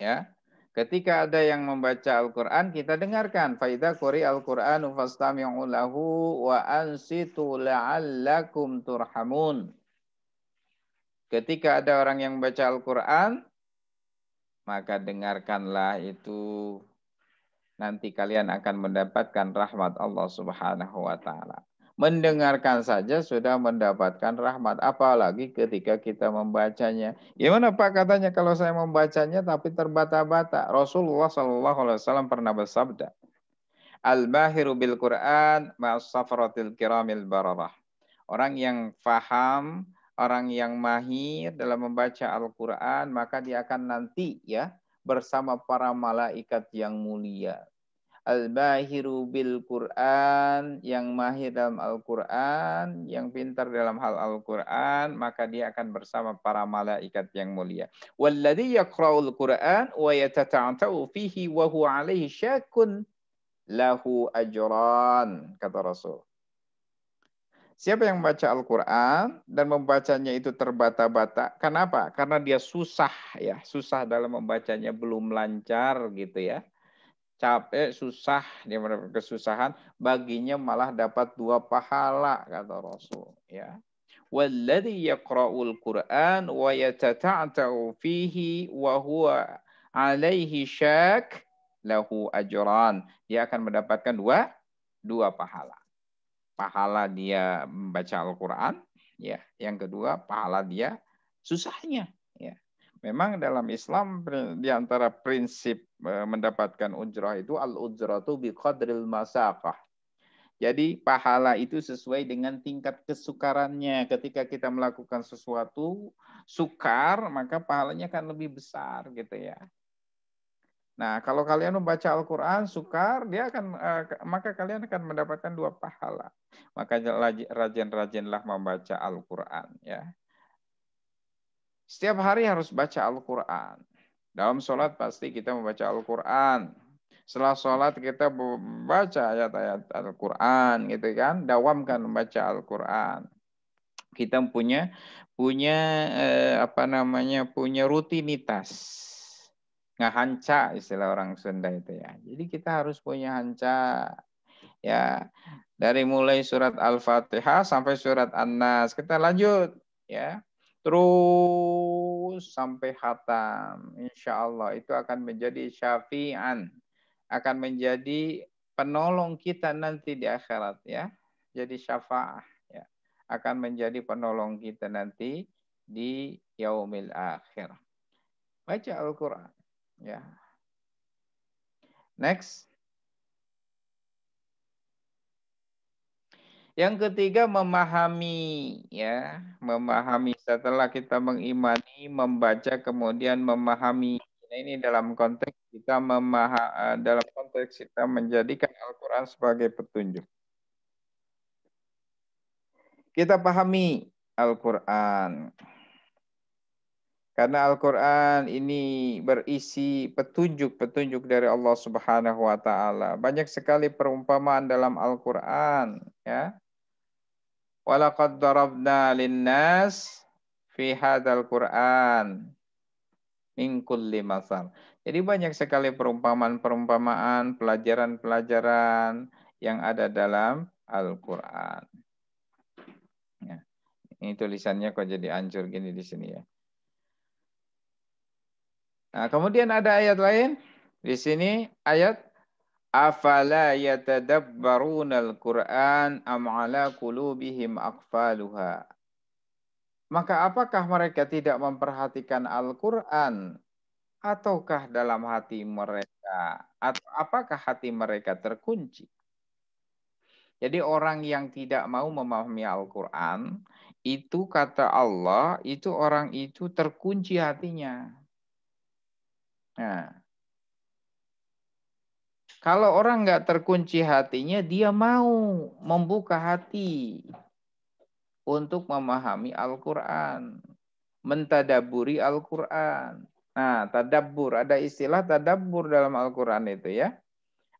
Ya, Ketika ada yang membaca Al-Quran, kita dengarkan. Faidah kori Al-Quran yang lahu wa ansitu la'allakum turhamun. Ketika ada orang yang membaca Al-Quran, maka dengarkanlah itu. Nanti kalian akan mendapatkan rahmat Allah subhanahu wa ta'ala. Mendengarkan saja sudah mendapatkan rahmat, apalagi ketika kita membacanya. Gimana Pak katanya kalau saya membacanya tapi terbata-bata? Rasulullah Shallallahu Alaihi Wasallam pernah bersabda, Al-bahiru bil Quran ma'asafaratil kiramil bararah. Orang yang faham, orang yang mahir dalam membaca Al-Quran, maka dia akan nanti ya bersama para malaikat yang mulia. Al-Bahiru bil Quran, yang mahir dalam Al-Quran, yang pintar dalam hal Al-Quran, maka dia akan bersama para malaikat yang mulia. Walladhi yaqra'ul Quran wa yatata'ta'u fihi wa huwa alaihi syakun lahu ajran, kata Rasul. Siapa yang membaca Al-Quran dan membacanya itu terbata-bata, kenapa? Karena dia susah ya, susah dalam membacanya, belum lancar gitu ya capek, susah, dia mendapatkan kesusahan, baginya malah dapat dua pahala kata Rasul, ya. Walladhi yaqra'ul Qur'an wa yatata'ta'u fihi wa huwa alaihi syak lahu ajran. Dia akan mendapatkan dua dua pahala. Pahala dia membaca Al-Qur'an, ya. Yang kedua pahala dia susahnya, ya. Memang dalam Islam di antara prinsip mendapatkan ujrah itu al ujratu bi qadril masaqah. Jadi pahala itu sesuai dengan tingkat kesukarannya. Ketika kita melakukan sesuatu sukar, maka pahalanya akan lebih besar gitu ya. Nah, kalau kalian membaca Al-Qur'an sukar, dia akan eh, maka kalian akan mendapatkan dua pahala. Maka rajin-rajinlah membaca Al-Qur'an ya. Setiap hari harus baca Al-Qur'an. Dalam sholat pasti kita membaca Al-Quran. Setelah sholat kita membaca ayat-ayat Al-Quran gitu kan. Dawamkan membaca Al-Quran. Kita punya punya eh, apa namanya punya rutinitas ngahanca istilah orang Sunda itu ya. Jadi kita harus punya hanca ya dari mulai surat Al-Fatihah sampai surat An-Nas. Kita lanjut ya terus sampai khatam. Insya Allah itu akan menjadi syafi'an. Akan menjadi penolong kita nanti di akhirat ya. Jadi syafa'ah ya. Akan menjadi penolong kita nanti di yaumil akhir. Baca Al-Quran ya. Next. Yang ketiga memahami ya, memahami setelah kita mengimani, membaca kemudian memahami. Nah, ini dalam konteks kita memah eh, dalam konteks kita menjadikan Al-Qur'an sebagai petunjuk. Kita pahami Al-Qur'an. Karena Al-Quran ini berisi petunjuk-petunjuk dari Allah Subhanahu wa Ta'ala. Banyak sekali perumpamaan dalam Al-Quran, ya, Walaqad darabna linnas fi hadzal Qur'an min kulli masal. Jadi banyak sekali perumpamaan-perumpamaan, pelajaran-pelajaran yang ada dalam Al-Qur'an. Ya. Ini tulisannya kok jadi hancur gini di sini ya. Nah, kemudian ada ayat lain. Di sini ayat Afala yatadabbaruna al-Quran am ala qulubihim aqfaluha. Maka apakah mereka tidak memperhatikan Al-Quran? Ataukah dalam hati mereka? Atau apakah hati mereka terkunci? Jadi orang yang tidak mau memahami Al-Quran, itu kata Allah, itu orang itu terkunci hatinya. Nah, kalau orang nggak terkunci hatinya, dia mau membuka hati untuk memahami Al-Quran, mentadaburi Al-Quran. Nah, tadabur, ada istilah tadabur dalam Al-Quran itu ya.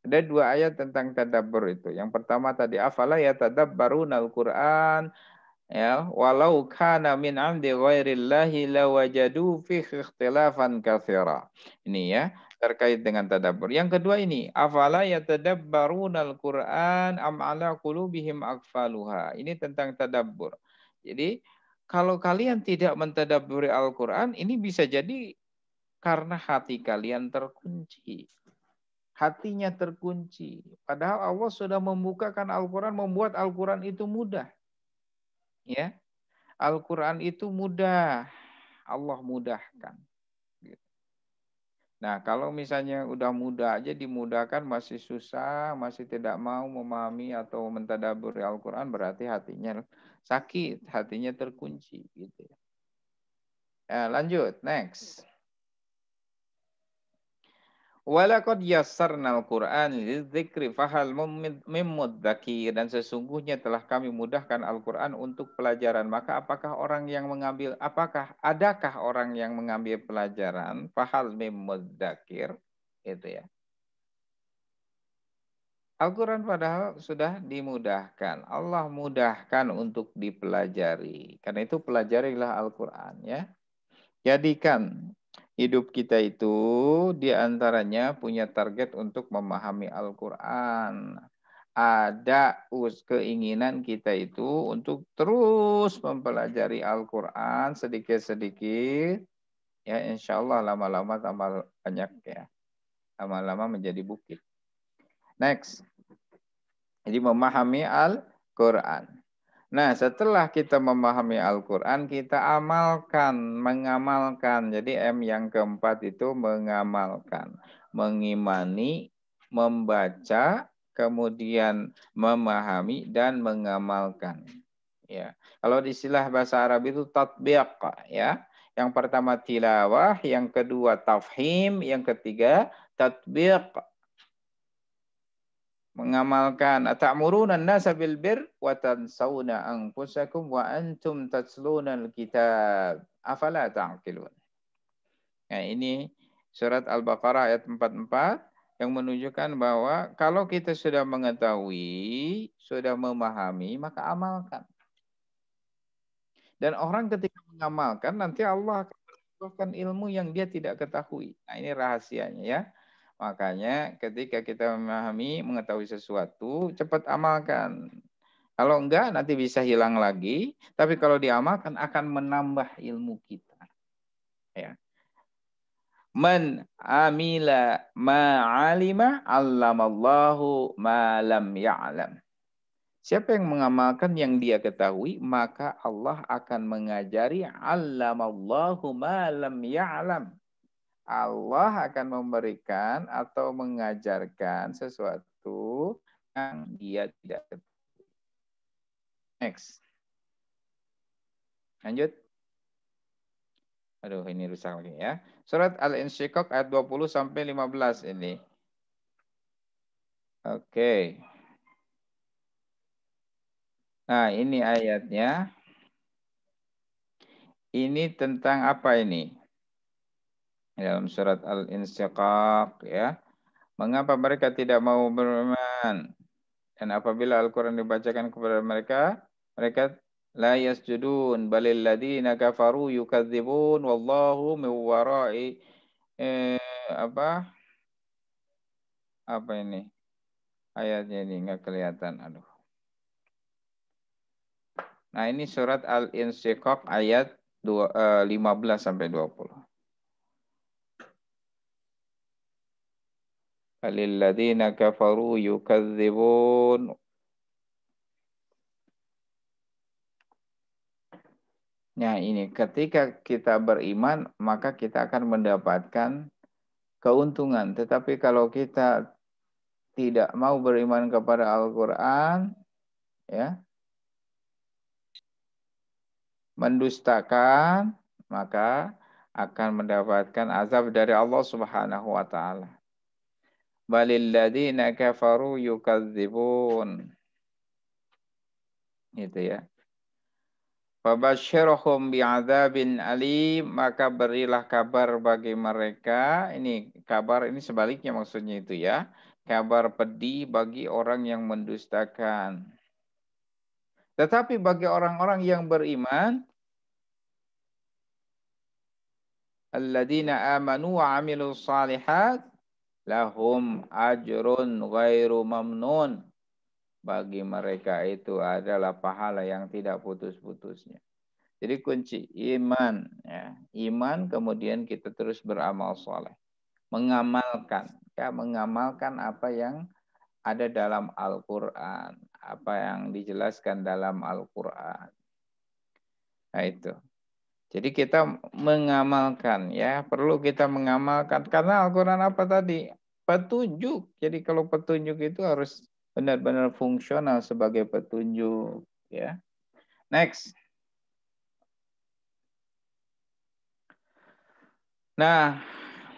Ada dua ayat tentang tadabur itu. Yang pertama tadi, afala ya tadabbarun Al-Quran, ya walau kana min amdi ghairillahi lawajadu fi ikhtilafan katsira ini ya terkait dengan tadabur. Yang kedua ini, afala yatadabbarunal Qur'an am ala qulubihim akfaluha. Ini tentang tadabbur. Jadi, kalau kalian tidak mentadabburi Al-Qur'an, ini bisa jadi karena hati kalian terkunci. Hatinya terkunci. Padahal Allah sudah membukakan Al-Qur'an, membuat Al-Qur'an itu mudah. Ya. Al-Qur'an itu mudah. Allah mudahkan. Nah, kalau misalnya udah muda aja dimudahkan masih susah, masih tidak mau memahami atau mentadaburi Al-Qur'an berarti hatinya sakit, hatinya terkunci gitu ya. Eh, lanjut, next. Walakad yassarnal Qur'an lidzikri fahal mimmudzakir dan sesungguhnya telah kami mudahkan Al-Qur'an untuk pelajaran maka apakah orang yang mengambil apakah adakah orang yang mengambil pelajaran fahal mimmudzakir itu ya Al-Quran padahal sudah dimudahkan. Allah mudahkan untuk dipelajari. Karena itu pelajarilah Al-Quran ya. Jadikan Hidup kita itu diantaranya punya target untuk memahami Al-Quran. Ada keinginan kita itu untuk terus mempelajari Al-Quran sedikit-sedikit. Ya, insya Allah lama-lama tambah banyak ya. Lama-lama menjadi bukit. Next. Jadi memahami Al-Quran. Nah, setelah kita memahami Al-Quran, kita amalkan, mengamalkan. Jadi M yang keempat itu mengamalkan. Mengimani, membaca, kemudian memahami, dan mengamalkan. Ya. Kalau di istilah bahasa Arab itu tatbiq, ya. Yang pertama tilawah, yang kedua tafhim, yang ketiga tatbiq mengamalkan atamuruna an-nasa bil bir wa tansawna anfusakum wa antum tatluna al-kitab afala ta'qilun. Nah, ini surat Al-Baqarah ayat 44 yang menunjukkan bahwa kalau kita sudah mengetahui, sudah memahami, maka amalkan. Dan orang ketika mengamalkan nanti Allah akan ilmu yang dia tidak ketahui. Nah, ini rahasianya ya Makanya ketika kita memahami, mengetahui sesuatu, cepat amalkan. Kalau enggak nanti bisa hilang lagi, tapi kalau diamalkan akan menambah ilmu kita. Ya. Man amila ma'alima allamallahu ma ya'lam. Siapa yang mengamalkan yang dia ketahui, maka Allah akan mengajari allamallahu malam lam ya'lam. Allah akan memberikan atau mengajarkan sesuatu yang dia tidak ketahui. Next. Lanjut. Aduh, ini rusak lagi ya. Surat al Insyikok ayat 20 sampai 15 ini. Oke. Okay. Nah, ini ayatnya. Ini tentang apa ini? dalam surat al insyaqaq ya. Mengapa mereka tidak mau beriman? Dan apabila Al-Qur'an dibacakan kepada mereka, mereka la yasjudun balil ladina kafaru yukadzibun wallahu miwara'i eh, apa apa ini ayatnya ini nggak kelihatan aduh nah ini surat al insyiqaq ayat 2, eh, 15 sampai 20 Alilladzina kafaru yukadzibun. Nah ini ketika kita beriman maka kita akan mendapatkan keuntungan. Tetapi kalau kita tidak mau beriman kepada Al-Quran, ya, mendustakan, maka akan mendapatkan azab dari Allah Subhanahu wa Ta'ala balilladzina kafaru yukadzibun gitu ya Fabasyirhum bi'adzabin alim maka berilah kabar bagi mereka ini kabar ini sebaliknya maksudnya itu ya kabar pedih bagi orang yang mendustakan tetapi bagi orang-orang yang beriman alladzina amanu wa amilus salihat lahum ajrun ghairu mamnun. Bagi mereka itu adalah pahala yang tidak putus-putusnya. Jadi kunci iman, ya. iman kemudian kita terus beramal soleh, mengamalkan, ya mengamalkan apa yang ada dalam Al-Quran, apa yang dijelaskan dalam Al-Quran. Nah itu. Jadi kita mengamalkan ya, perlu kita mengamalkan karena Al-Qur'an apa tadi? Petunjuk. Jadi kalau petunjuk itu harus benar-benar fungsional sebagai petunjuk ya. Next. Nah,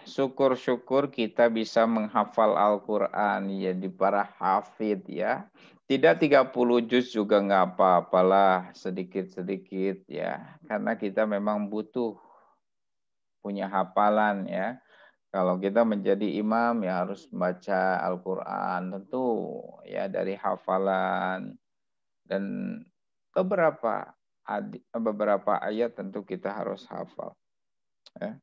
syukur-syukur kita bisa menghafal Al-Qur'an jadi ya, para hafid ya tidak 30 juz juga nggak apa-apalah sedikit-sedikit ya. Karena kita memang butuh punya hafalan ya. Kalau kita menjadi imam ya harus baca Al-Qur'an tentu ya dari hafalan dan beberapa beberapa ayat tentu kita harus hafal. Ya.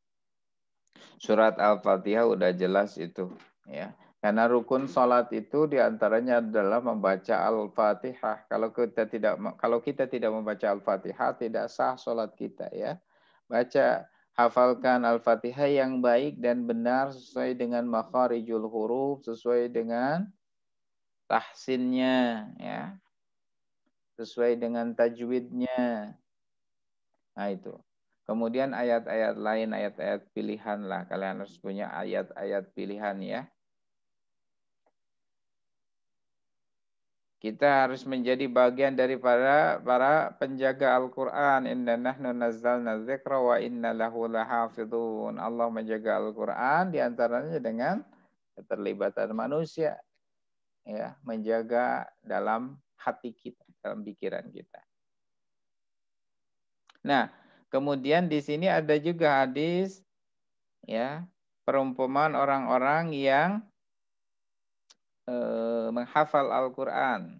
Surat Al-Fatihah udah jelas itu ya. Karena rukun salat itu diantaranya adalah membaca Al-Fatihah. Kalau kita tidak kalau kita tidak membaca Al-Fatihah tidak sah salat kita ya. Baca hafalkan Al-Fatihah yang baik dan benar sesuai dengan makharijul huruf, sesuai dengan tahsinnya ya. Sesuai dengan tajwidnya. Nah itu. Kemudian ayat-ayat lain, ayat-ayat pilihan lah. Kalian harus punya ayat-ayat pilihan ya Kita harus menjadi bagian daripada para penjaga Al-Quran. Inna nahnu nazzalna dzikra wa inna lahu lahafidun. Allah menjaga Al-Quran diantaranya dengan keterlibatan manusia. ya Menjaga dalam hati kita, dalam pikiran kita. Nah, kemudian di sini ada juga hadis ya perumpamaan orang-orang yang Eh, menghafal Al-Quran.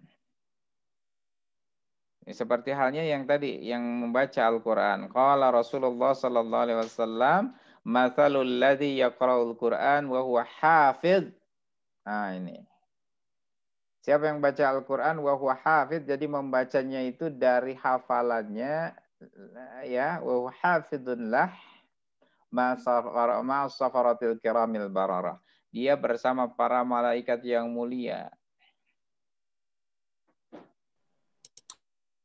Seperti halnya yang tadi yang membaca Al-Qur'an. Qala Rasulullah sallallahu alaihi wasallam, "Matsalul ladhi yaqra'ul Qur'an wa huwa hafid." Nah, ini. Siapa yang baca Al-Qur'an wa huwa hafid, jadi membacanya itu dari hafalannya ya, wa huwa hafidun lah ma safaratil kiramil bararah. Dia bersama para malaikat yang mulia.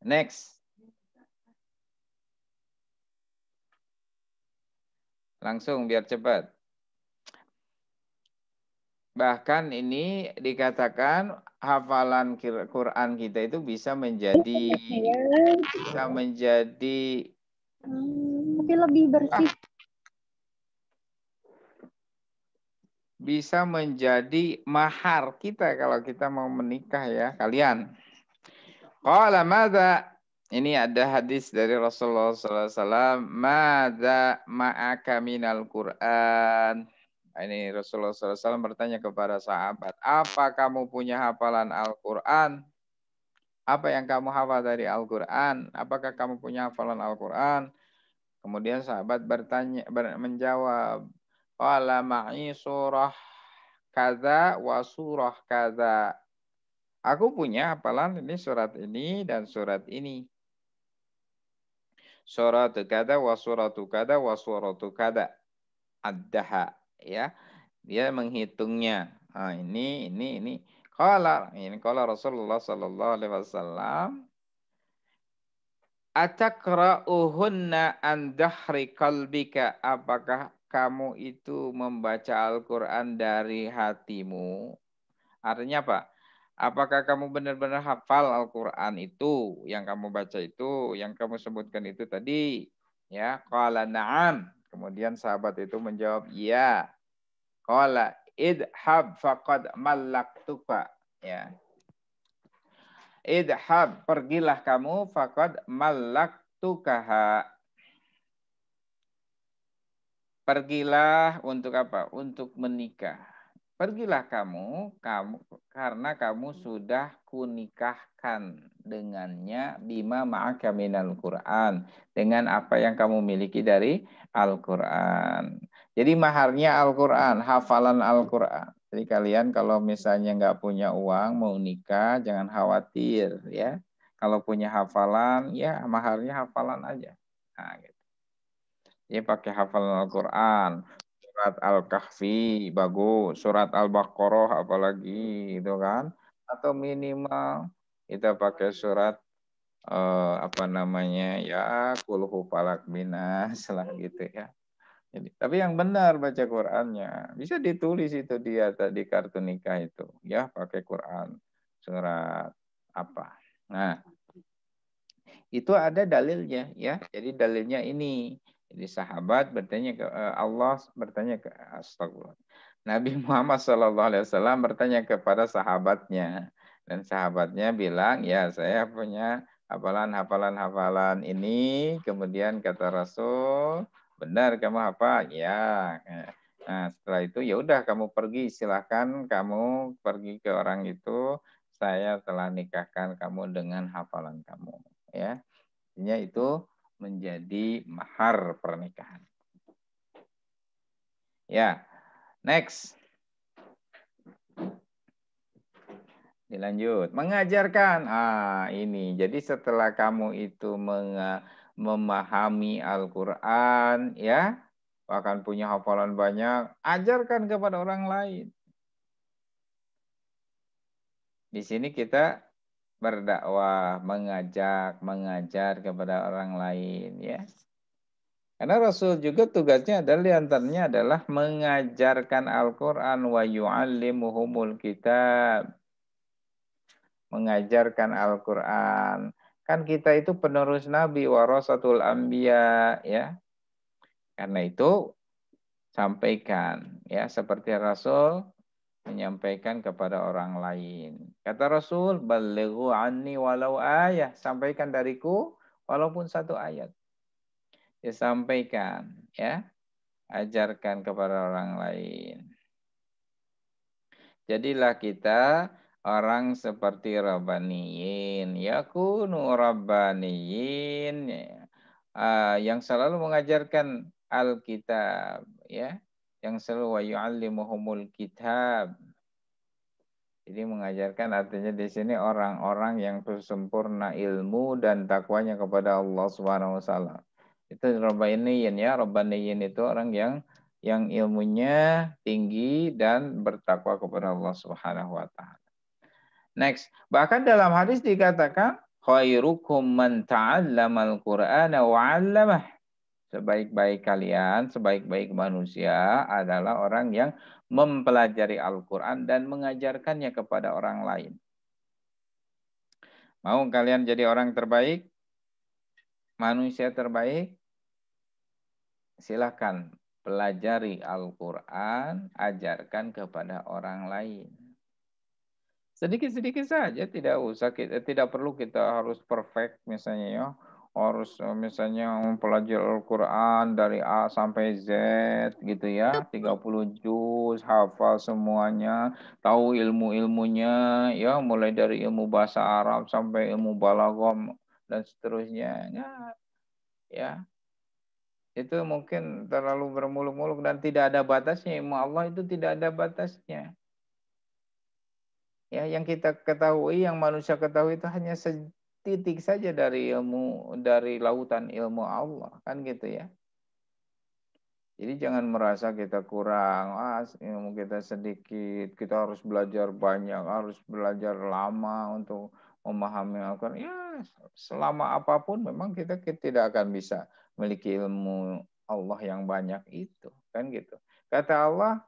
Next. Langsung biar cepat. Bahkan ini dikatakan hafalan Quran kita itu bisa menjadi iya, iya. bisa menjadi hmm, mungkin lebih bersih. bisa menjadi mahar kita kalau kita mau menikah ya kalian. Qala madza ini ada hadis dari Rasulullah Sallallahu SAW. "Madza ma'aka minal Quran. Nah, ini Rasulullah Sallallahu SAW bertanya kepada sahabat. Apa kamu punya hafalan Al-Quran? Apa yang kamu hafal dari Al-Quran? Apakah kamu punya hafalan Al-Quran? Kemudian sahabat bertanya, ber, menjawab, Qala ma'i surah kaza wa surah kaza. Aku punya hafalan ini surat ini dan surat ini. Surat kada wa suratu kada wa suratu kada. Addaha. Ya. Dia menghitungnya. Nah, ini, ini, ini. Kala, ini kala Rasulullah Sallallahu Alaihi Wasallam. Atakra'uhunna an dahri kalbika. Apakah kamu itu membaca Al-Quran dari hatimu, artinya apa? Apakah kamu benar-benar hafal Al-Quran itu, yang kamu baca itu, yang kamu sebutkan itu tadi? Ya, qala na'am. Kemudian sahabat itu menjawab, iya. Qala idhab faqad mallaktuka. Ya. Idhab, pergilah kamu faqad mallaktukaha pergilah untuk apa? Untuk menikah. Pergilah kamu, kamu karena kamu sudah kunikahkan dengannya bima ma'aka minal Qur'an, dengan apa yang kamu miliki dari Al-Qur'an. Jadi maharnya Al-Qur'an, hafalan Al-Qur'an. Jadi kalian kalau misalnya nggak punya uang mau nikah jangan khawatir ya. Kalau punya hafalan ya maharnya hafalan aja. Nah, gitu. Ya pakai hafal Al-Quran. Surat Al-Kahfi bagus. Surat Al-Baqarah apalagi itu kan. Atau minimal kita pakai surat eh, apa namanya ya kulhu falak binas [LAUGHS] lah gitu ya. Jadi, tapi yang benar baca Qurannya bisa ditulis itu dia tadi kartu nikah itu ya pakai Quran surat apa. Nah itu ada dalilnya ya. Jadi dalilnya ini jadi sahabat bertanya ke eh, Allah bertanya ke astagfirullah. Nabi Muhammad Shallallahu Alaihi Wasallam bertanya kepada sahabatnya dan sahabatnya bilang ya saya punya hafalan hafalan hafalan ini kemudian kata Rasul benar kamu apa ya nah, setelah itu ya udah kamu pergi silahkan kamu pergi ke orang itu saya telah nikahkan kamu dengan hafalan kamu ya artinya itu menjadi mahar pernikahan. Ya, next. Dilanjut, mengajarkan. Ah, ini. Jadi setelah kamu itu memahami Al-Qur'an ya, bahkan punya hafalan banyak, ajarkan kepada orang lain. Di sini kita berdakwah, mengajak, mengajar kepada orang lain ya. Karena Rasul juga tugasnya adalah diantaranya adalah mengajarkan Al-Quran wa yu'allimuhumul kitab. Mengajarkan Al-Quran. Kan kita itu penerus Nabi, warasatul anbiya. ya Karena itu sampaikan. ya Seperti Rasul menyampaikan kepada orang lain. Kata Rasul, "Balighu anni walau ayah." Sampaikan dariku walaupun satu ayat. Sampaikan, ya. Ajarkan kepada orang lain. Jadilah kita orang seperti rabbaniyin yakunu rabbaniyin uh, yang selalu mengajarkan Alkitab ya yang selalu wa yu'allimuhumul kitab. Jadi mengajarkan artinya di sini orang-orang yang bersempurna ilmu dan takwanya kepada Allah Subhanahu wa taala. Itu rabbaniyin ya, rabbaniyin itu orang yang yang ilmunya tinggi dan bertakwa kepada Allah Subhanahu wa taala. Next, bahkan dalam hadis dikatakan khairukum man ta'allamal Qur'ana wa 'allamah Sebaik-baik kalian, sebaik-baik manusia adalah orang yang mempelajari Al-Quran dan mengajarkannya kepada orang lain. Mau kalian jadi orang terbaik? Manusia terbaik? Silahkan pelajari Al-Quran, ajarkan kepada orang lain. Sedikit-sedikit saja, tidak usah kita, tidak perlu kita harus perfect misalnya ya harus eh, misalnya mempelajari Al-Quran dari A sampai Z gitu ya, 30 juz, hafal semuanya, tahu ilmu-ilmunya ya, mulai dari ilmu bahasa Arab sampai ilmu balagom dan seterusnya. Ya, ya. Itu mungkin terlalu bermuluk-muluk dan tidak ada batasnya. Ilmu Allah itu tidak ada batasnya. Ya, yang kita ketahui, yang manusia ketahui itu hanya titik saja dari ilmu dari lautan ilmu Allah kan gitu ya. Jadi jangan merasa kita kurang, ah ilmu kita sedikit, kita harus belajar banyak, harus belajar lama untuk memahami Al-Quran. Ya, selama apapun memang kita, tidak akan bisa memiliki ilmu Allah yang banyak itu, kan gitu. Kata Allah,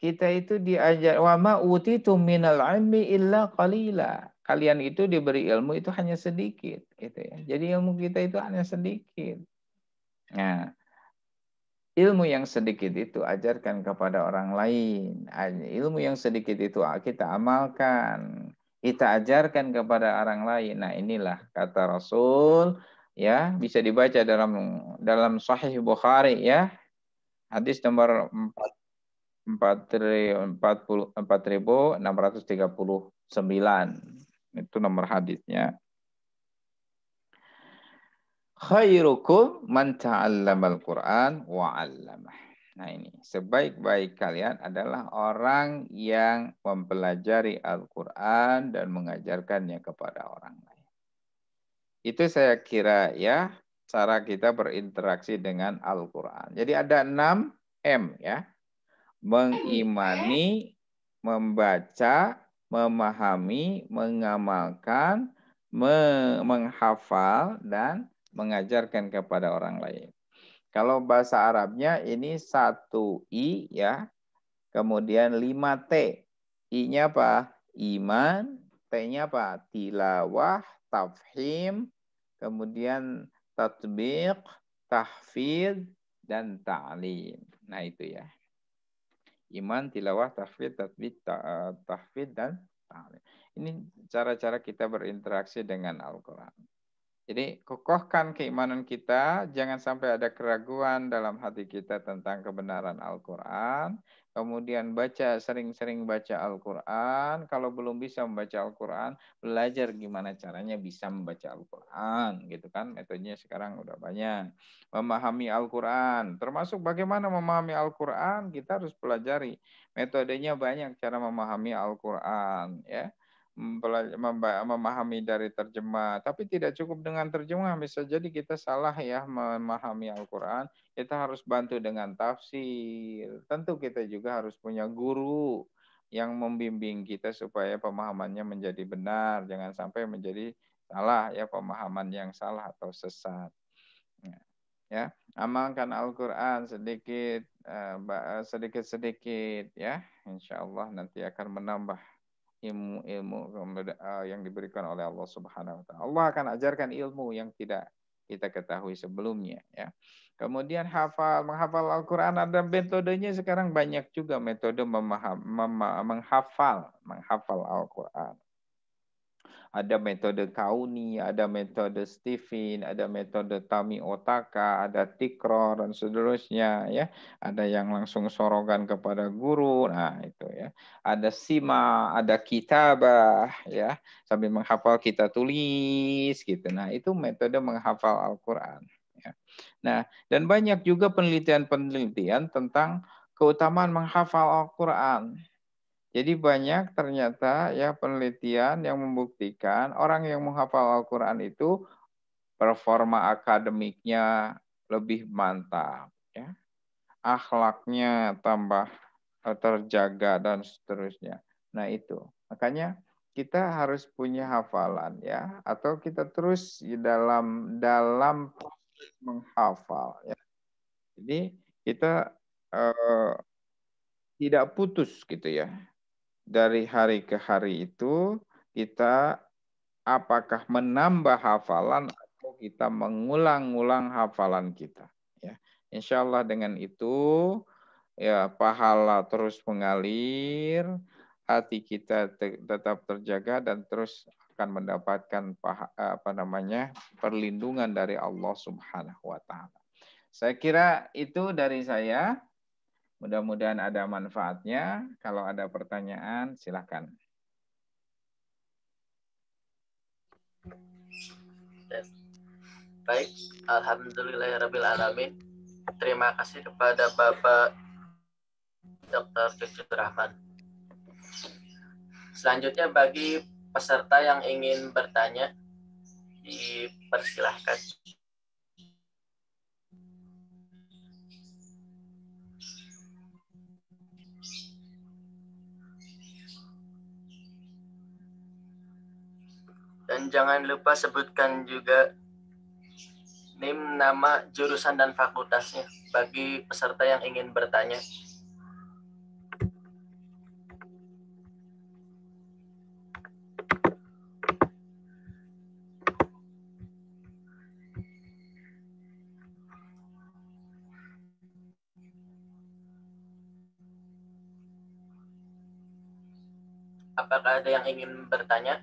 kita itu diajar wa ma utitu minal ilmi illa qalila kalian itu diberi ilmu itu hanya sedikit gitu ya. Jadi ilmu kita itu hanya sedikit. Nah, ilmu yang sedikit itu ajarkan kepada orang lain. Ilmu yang sedikit itu kita amalkan, kita ajarkan kepada orang lain. Nah, inilah kata Rasul ya, bisa dibaca dalam dalam Sahih Bukhari ya. Hadis nomor 4 4639. Itu nomor hadisnya. Khairukum man ta'allamal Qur'an wa 'allamah. Nah ini, sebaik-baik kalian adalah orang yang mempelajari Al-Qur'an dan mengajarkannya kepada orang lain. Itu saya kira ya cara kita berinteraksi dengan Al-Qur'an. Jadi ada 6 M ya. Mengimani, membaca, memahami, mengamalkan, me menghafal dan mengajarkan kepada orang lain. Kalau bahasa Arabnya ini satu i ya, kemudian lima t. I-nya apa? Iman, T-nya apa? Tilawah, tafhim, kemudian tatbiq, tahfidz dan ta'lim. Nah, itu ya iman, tilawah, tahfidz, tatbik, tahfidz eh, dan ta'lim. Ini cara-cara kita berinteraksi dengan Al-Qur'an. Jadi kokohkan keimanan kita, jangan sampai ada keraguan dalam hati kita tentang kebenaran Al-Quran. Kemudian baca, sering-sering baca Al-Quran. Kalau belum bisa membaca Al-Quran, belajar gimana caranya bisa membaca Al-Quran. Gitu kan, metodenya sekarang udah banyak. Memahami Al-Quran, termasuk bagaimana memahami Al-Quran, kita harus pelajari. Metodenya banyak cara memahami Al-Quran. ya memahami dari terjemah, tapi tidak cukup dengan terjemah bisa jadi kita salah ya memahami Al-Qur'an. Kita harus bantu dengan tafsir. Tentu kita juga harus punya guru yang membimbing kita supaya pemahamannya menjadi benar, jangan sampai menjadi salah ya pemahaman yang salah atau sesat. Ya, amalkan Al-Qur'an sedikit eh, sedikit-sedikit ya. Insya Allah nanti akan menambah ilmu-ilmu eh, yang diberikan oleh Allah Subhanahu wa taala. Allah akan ajarkan ilmu yang tidak kita ketahui sebelumnya ya. Kemudian hafal menghafal Al-Qur'an ada metodenya sekarang banyak juga metode memaham, mema, menghafal menghafal Al-Qur'an ada metode Kauni, ada metode Stephen, ada metode Tami Otaka, ada Tikro dan seterusnya ya. Ada yang langsung sorogan kepada guru. Nah, itu ya. Ada sima, ada kitabah ya, sambil menghafal kita tulis gitu. Nah, itu metode menghafal Al-Qur'an ya. Nah, dan banyak juga penelitian-penelitian tentang keutamaan menghafal Al-Qur'an jadi banyak ternyata ya penelitian yang membuktikan orang yang menghafal Al-Quran itu performa akademiknya lebih mantap, ya. akhlaknya tambah e, terjaga dan seterusnya. Nah itu makanya kita harus punya hafalan ya atau kita terus di dalam dalam menghafal ya. Jadi kita uh, tidak putus gitu ya dari hari ke hari itu kita apakah menambah hafalan atau kita mengulang-ulang hafalan kita. Ya. Insya Allah dengan itu ya pahala terus mengalir, hati kita te tetap terjaga dan terus akan mendapatkan apa namanya perlindungan dari Allah Subhanahu wa taala. Saya kira itu dari saya. Mudah-mudahan ada manfaatnya. Kalau ada pertanyaan, silakan. Baik, Alhamdulillahirrahmanirrahim. Terima kasih kepada Bapak Dr. Cucu Rahman. Selanjutnya bagi peserta yang ingin bertanya, dipersilahkan. Dan jangan lupa sebutkan juga NIM, nama, jurusan, dan fakultasnya bagi peserta yang ingin bertanya. Apakah ada yang ingin bertanya?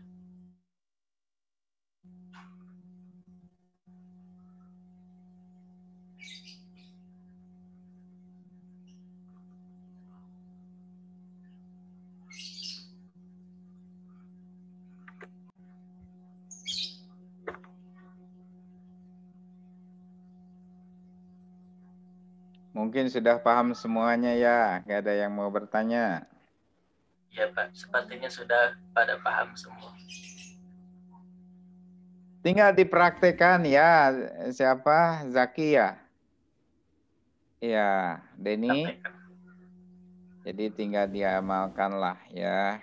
sudah paham semuanya ya? Gak ada yang mau bertanya? Ya Pak, sepertinya sudah pada paham semua. Tinggal dipraktekan ya, siapa? Zaki ya? Ya, Denny. Jadi tinggal diamalkanlah ya.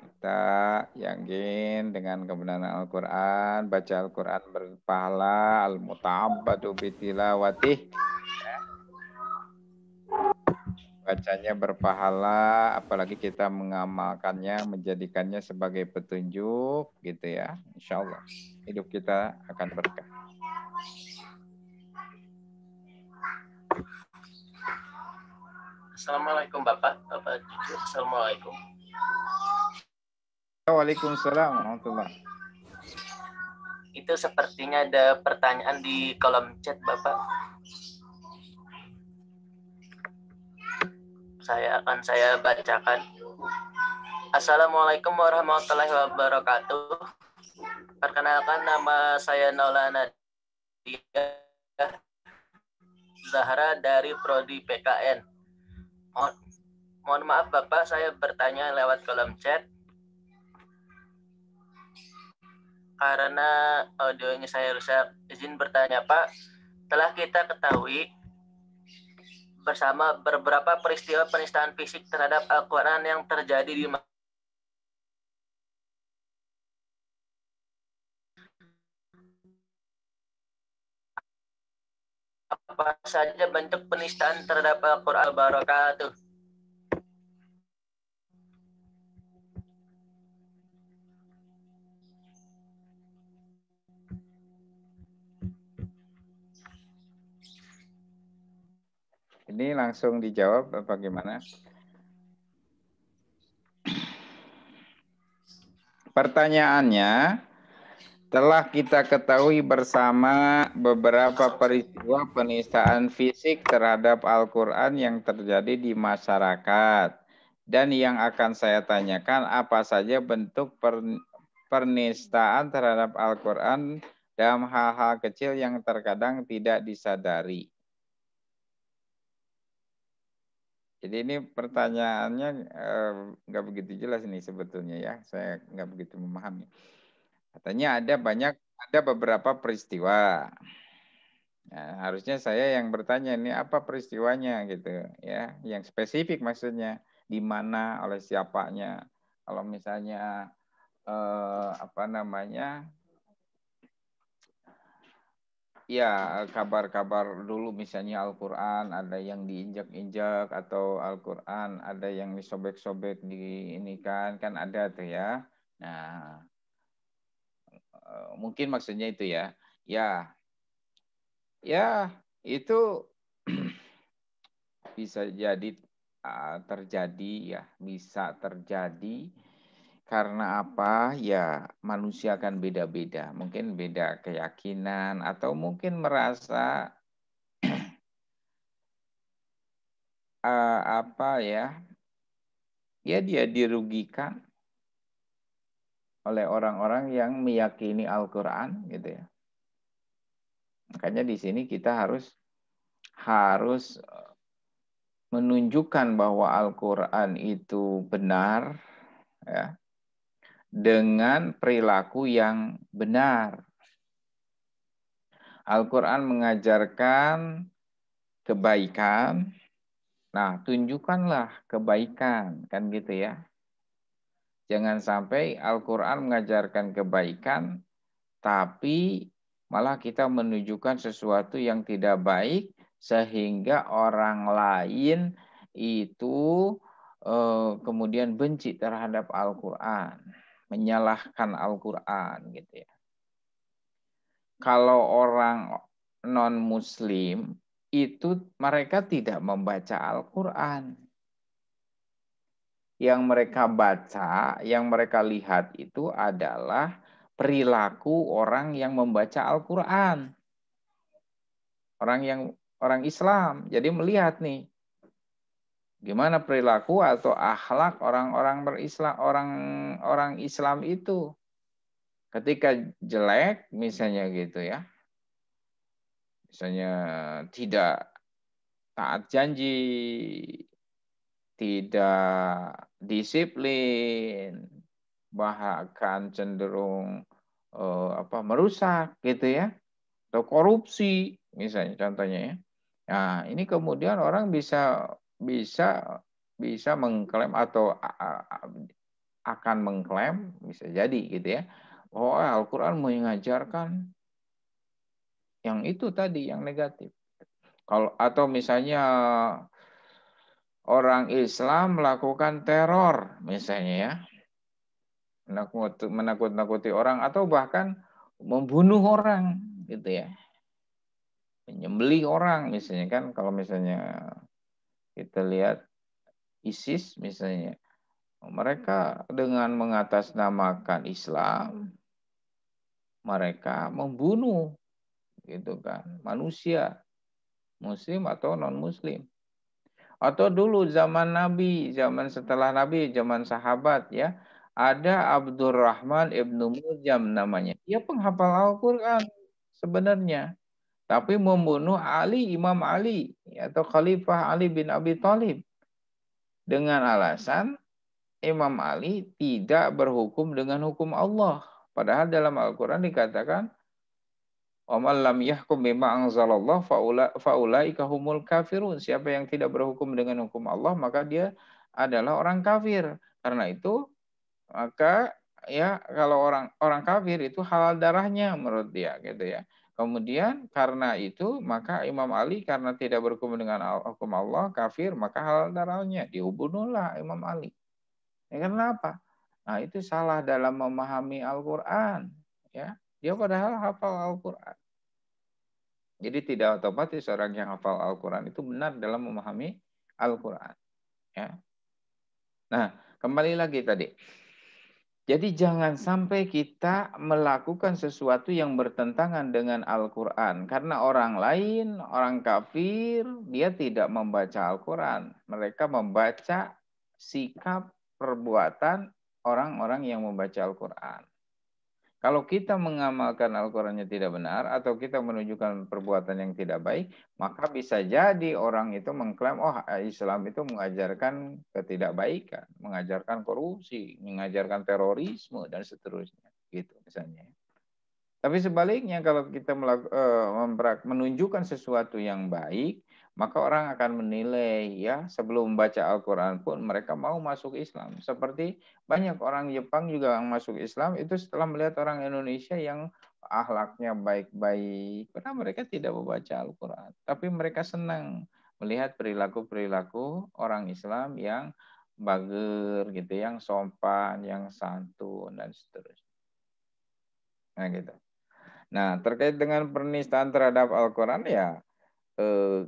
Kita yakin dengan kebenaran Al-Quran, baca Al-Quran berpahala, al-mutabadu bitilawatih membacanya berpahala, apalagi kita mengamalkannya, menjadikannya sebagai petunjuk, gitu ya. Insya Allah, hidup kita akan berkah. Assalamualaikum Bapak, Bapak Cucu. Assalamualaikum. Waalaikumsalam warahmatullahi Itu sepertinya ada pertanyaan di kolom chat Bapak. saya akan saya bacakan. Assalamualaikum warahmatullahi wabarakatuh. Perkenalkan nama saya Nola Nadia Zahra dari Prodi PKN. Mohon, mohon maaf Bapak, saya bertanya lewat kolom chat. Karena audionya saya rusak, izin bertanya Pak. Telah kita ketahui bersama beberapa peristiwa penistaan fisik terhadap Al-Quran yang terjadi di apa saja bentuk penistaan terhadap Al-Quran Al-Barakatuh. Ini langsung dijawab bagaimana Pertanyaannya, telah kita ketahui bersama beberapa peristiwa penistaan fisik terhadap Al-Quran yang terjadi di masyarakat. Dan yang akan saya tanyakan apa saja bentuk penistaan terhadap Al-Quran dalam hal-hal kecil yang terkadang tidak disadari. Jadi ini pertanyaannya nggak eh, nggak begitu jelas nih sebetulnya ya. Saya nggak begitu memahami. Katanya ada banyak, ada beberapa peristiwa. Nah, harusnya saya yang bertanya ini apa peristiwanya gitu ya, yang spesifik maksudnya di mana oleh siapanya. Kalau misalnya uh, apa namanya ya kabar-kabar dulu misalnya Al-Qur'an ada yang diinjak-injak atau Al-Qur'an ada yang disobek-sobek di ini kan kan ada tuh ya. Nah, eh, mungkin maksudnya itu ya. Ya. Ya, itu [CLEARS THROAT] bisa jadi ah, terjadi ya, bisa terjadi karena apa? Ya, manusia kan beda-beda. Mungkin beda keyakinan atau mungkin merasa uh, [CLEARS THROAT] apa ya? Ya dia dirugikan oleh orang-orang yang meyakini Al-Qur'an gitu ya. Makanya di sini kita harus harus eh, menunjukkan bahwa Al-Qur'an itu benar ya dengan perilaku yang benar. Al-Quran mengajarkan kebaikan. Nah, tunjukkanlah kebaikan, kan gitu ya. Jangan sampai Al-Quran mengajarkan kebaikan, tapi malah kita menunjukkan sesuatu yang tidak baik, sehingga orang lain itu eh, kemudian benci terhadap Al-Quran menyalahkan Al-Qur'an gitu ya. Kalau orang non muslim itu mereka tidak membaca Al-Qur'an. Yang mereka baca, yang mereka lihat itu adalah perilaku orang yang membaca Al-Qur'an. Orang yang orang Islam. Jadi melihat nih Gimana perilaku atau akhlak orang-orang berislam orang-orang Islam itu? Ketika jelek misalnya gitu ya. Misalnya tidak taat janji, tidak disiplin, bahkan cenderung eh, apa merusak gitu ya atau korupsi misalnya contohnya ya nah ini kemudian orang bisa bisa bisa mengklaim atau akan mengklaim bisa jadi gitu ya bahwa oh, eh, Al-Qur'an mengajarkan yang itu tadi yang negatif. Kalau atau misalnya orang Islam melakukan teror misalnya ya. menakut-nakuti orang atau bahkan membunuh orang gitu ya menyembelih orang misalnya kan kalau misalnya kita lihat ISIS misalnya. Mereka dengan mengatasnamakan Islam, mereka membunuh gitu kan manusia muslim atau non muslim atau dulu zaman nabi zaman setelah nabi zaman sahabat ya ada Abdurrahman ibnu Mujam namanya dia penghafal Al-Qur'an sebenarnya tapi membunuh Ali Imam Ali atau Khalifah Ali bin Abi Thalib dengan alasan Imam Ali tidak berhukum dengan hukum Allah. Padahal dalam Al-Qur'an dikatakan Omal lam yahkum bima anzalallah faulaika humul kafirun. Siapa yang tidak berhukum dengan hukum Allah maka dia adalah orang kafir. Karena itu maka ya kalau orang orang kafir itu halal darahnya menurut dia gitu ya. Kemudian karena itu maka Imam Ali karena tidak berhukum dengan hukum Allah kafir maka halal darahnya dibunuhlah Imam Ali. Ya, karena apa? Nah itu salah dalam memahami Al-Quran. Ya, dia padahal hafal Al-Quran. Jadi tidak otomatis orang yang hafal Al-Quran itu benar dalam memahami Al-Quran. Ya. Nah kembali lagi tadi jadi jangan sampai kita melakukan sesuatu yang bertentangan dengan Al-Quran. Karena orang lain, orang kafir, dia tidak membaca Al-Quran. Mereka membaca sikap perbuatan orang-orang yang membaca Al-Quran. Kalau kita mengamalkan Al-Qur'annya tidak benar atau kita menunjukkan perbuatan yang tidak baik, maka bisa jadi orang itu mengklaim oh Islam itu mengajarkan ketidakbaikan, mengajarkan korupsi, mengajarkan terorisme dan seterusnya, gitu misalnya. Tapi sebaliknya kalau kita eh, menunjukkan sesuatu yang baik, maka orang akan menilai ya sebelum membaca Al-Qur'an pun mereka mau masuk Islam. Seperti banyak orang Jepang juga yang masuk Islam itu setelah melihat orang Indonesia yang ahlaknya baik-baik. Karena mereka tidak membaca Al-Qur'an, tapi mereka senang melihat perilaku-perilaku orang Islam yang bager gitu, yang sopan, yang santun dan seterusnya. Nah, gitu. Nah, terkait dengan pernistaan terhadap Al-Qur'an ya eh,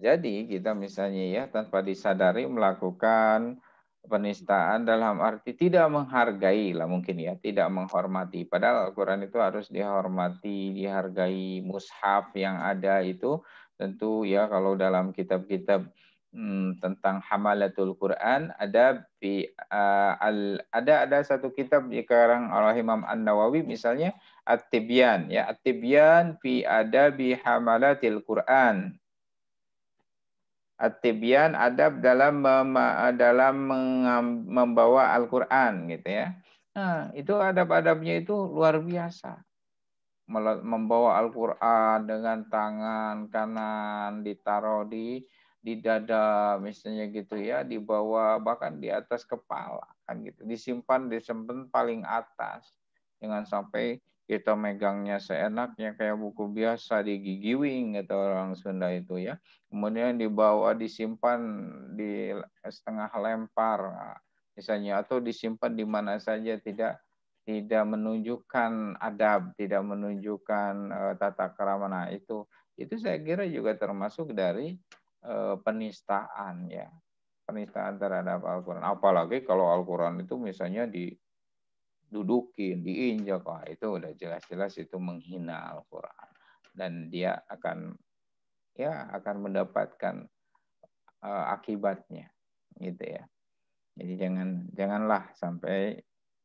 jadi kita misalnya ya tanpa disadari melakukan penistaan dalam arti tidak menghargai lah mungkin ya tidak menghormati padahal Al-Quran itu harus dihormati dihargai mushaf yang ada itu tentu ya kalau dalam kitab-kitab hmm, tentang hamalatul Quran ada bi, uh, al, ada ada satu kitab sekarang oleh Imam An Nawawi misalnya At-Tibyan ya At-Tibyan fi adabi hamalatil Quran Atibian adab dalam dalam membawa Al-Qur'an gitu ya. Nah, itu adab-adabnya itu luar biasa. Membawa Al-Qur'an dengan tangan kanan ditaruh di di dada misalnya gitu ya, dibawa bahkan di atas kepala kan gitu. Disimpan di paling atas. Jangan sampai kita megangnya seenaknya kayak buku biasa di digigiwing gitu orang Sunda itu ya. Kemudian dibawa disimpan di setengah lempar nah, misalnya atau disimpan di mana saja tidak tidak menunjukkan adab, tidak menunjukkan uh, tata kerama. Nah, itu itu saya kira juga termasuk dari uh, penistaan ya. Penistaan terhadap Al-Qur'an. Apalagi kalau Al-Qur'an itu misalnya di dudukin diinjak, wah itu udah jelas-jelas itu menghina Al-Quran dan dia akan ya akan mendapatkan uh, akibatnya gitu ya. Jadi jangan janganlah sampai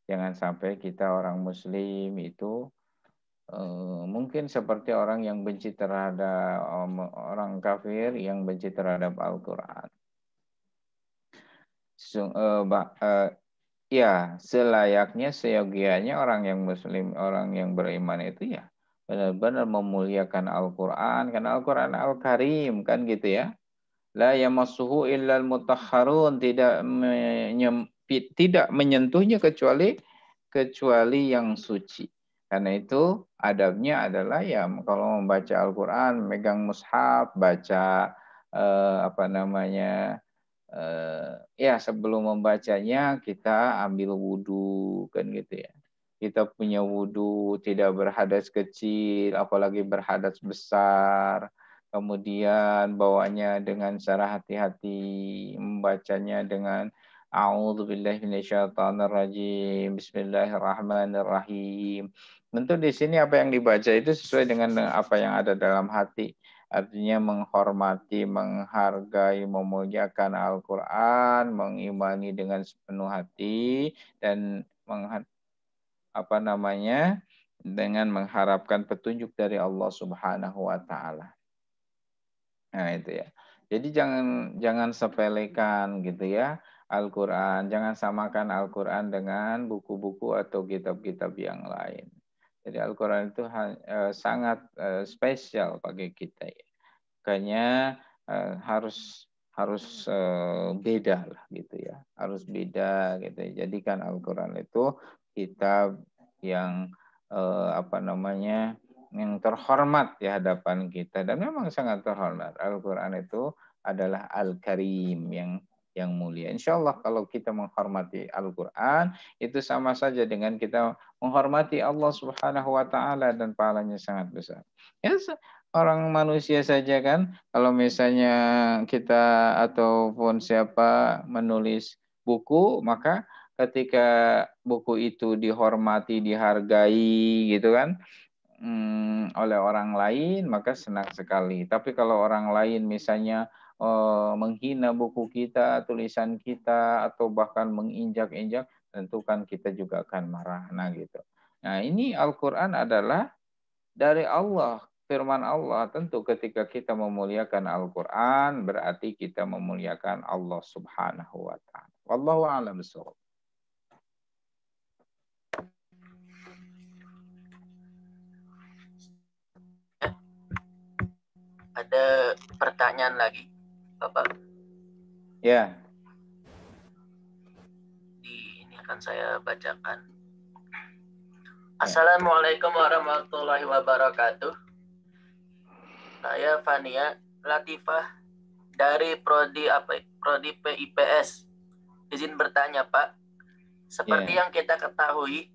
jangan sampai kita orang Muslim itu uh, mungkin seperti orang yang benci terhadap um, orang kafir yang benci terhadap Al-Quran. So, uh, uh, Ya, selayaknya seyogianya orang yang muslim, orang yang beriman itu ya benar-benar memuliakan Al-Qur'an karena Al-Qur'an Al-Karim kan gitu ya. La yamassuhu illal mutahharun tidak menyempit, tidak menyentuhnya kecuali kecuali yang suci. Karena itu adabnya adalah ya kalau membaca Al-Qur'an, megang mushaf, baca eh, apa namanya? Eh, ya sebelum membacanya kita ambil wudhu kan gitu ya kita punya wudhu tidak berhadas kecil apalagi berhadas besar kemudian bawanya dengan secara hati-hati membacanya dengan A'udzu billahi minasyaitonir rajim. Bismillahirrahmanirrahim. Tentu di sini apa yang dibaca itu sesuai dengan apa yang ada dalam hati artinya menghormati, menghargai, memuliakan Al-Qur'an, mengimani dengan sepenuh hati dan apa namanya? dengan mengharapkan petunjuk dari Allah Subhanahu wa taala. Nah, itu ya. Jadi jangan jangan sepelekan gitu ya Al-Qur'an, jangan samakan Al-Qur'an dengan buku-buku atau kitab-kitab yang lain. Jadi Al-Quran itu eh, sangat eh, spesial bagi kita. Ya. Makanya eh, harus harus beda lah gitu ya, harus beda gitu. Jadikan Al-Quran itu kitab yang apa namanya yang terhormat di hadapan kita dan memang sangat terhormat. Al-Quran itu adalah Al-Karim yang yang mulia. Insya Allah kalau kita menghormati Al-Quran, itu sama saja dengan kita menghormati Allah Subhanahu Wa Taala dan pahalanya sangat besar. Ya, orang manusia saja kan, kalau misalnya kita ataupun siapa menulis buku, maka ketika buku itu dihormati, dihargai gitu kan, hmm, oleh orang lain, maka senang sekali. Tapi kalau orang lain misalnya Eh, menghina buku kita, tulisan kita, atau bahkan menginjak-injak, tentu kan kita juga akan marah. Nah gitu. Nah ini Al-Quran adalah dari Allah, firman Allah. Tentu ketika kita memuliakan Al-Quran, berarti kita memuliakan Allah subhanahu wa ta'ala. Wallahu a'lam ada pertanyaan lagi. Bapak. Ya. Yeah. Di ini akan saya bacakan. Ya. Assalamualaikum warahmatullahi wabarakatuh. Saya Fania Latifah dari prodi apa prodi PIPS. Izin bertanya, Pak. Seperti yeah. yang kita ketahui,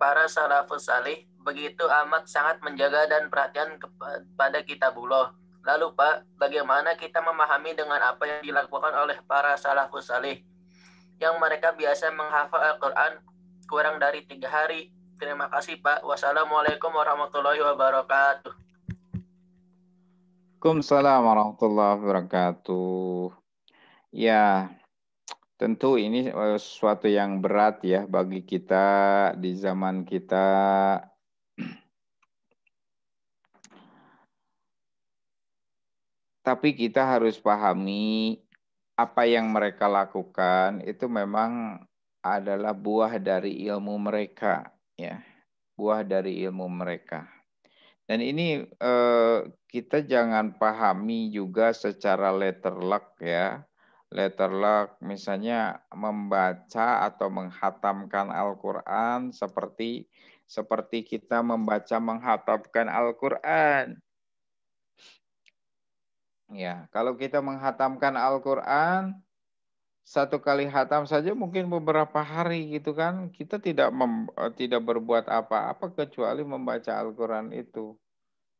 para salafus salih begitu amat sangat menjaga dan perhatian kepada kita, kitabullah Lalu Pak, bagaimana kita memahami dengan apa yang dilakukan oleh para salafus salih yang mereka biasa menghafal Al-Quran kurang dari tiga hari? Terima kasih Pak. Wassalamualaikum warahmatullahi wabarakatuh. Waalaikumsalam warahmatullahi wabarakatuh. Ya, tentu ini sesuatu eh, yang berat ya bagi kita di zaman kita Tapi kita harus pahami apa yang mereka lakukan itu memang adalah buah dari ilmu mereka, ya. Buah dari ilmu mereka. Dan ini eh, kita jangan pahami juga secara letter luck ya. Letter luck misalnya membaca atau menghatamkan Al-Qur'an seperti seperti kita membaca menghatamkan Al-Qur'an. Ya, kalau kita menghatamkan Al-Qur'an satu kali hatam saja mungkin beberapa hari gitu kan kita tidak mem, eh, tidak berbuat apa-apa kecuali membaca Al-Qur'an itu.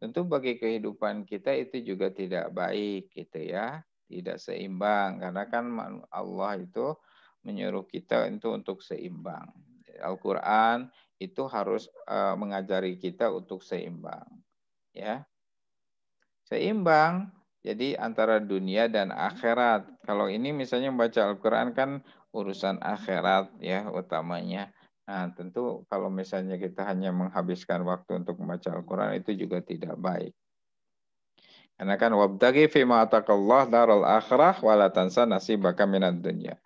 Tentu bagi kehidupan kita itu juga tidak baik gitu ya, tidak seimbang karena kan Allah itu menyuruh kita itu untuk seimbang. Al-Qur'an itu harus eh, mengajari kita untuk seimbang. Ya. Seimbang jadi antara dunia dan akhirat. Kalau ini misalnya membaca Al-Quran kan urusan akhirat ya utamanya. Nah tentu kalau misalnya kita hanya menghabiskan waktu untuk membaca Al-Quran itu juga tidak baik. Karena kan wabdagi fi ma'atakallah darul akhirah walatansa nasibaka minat dunia.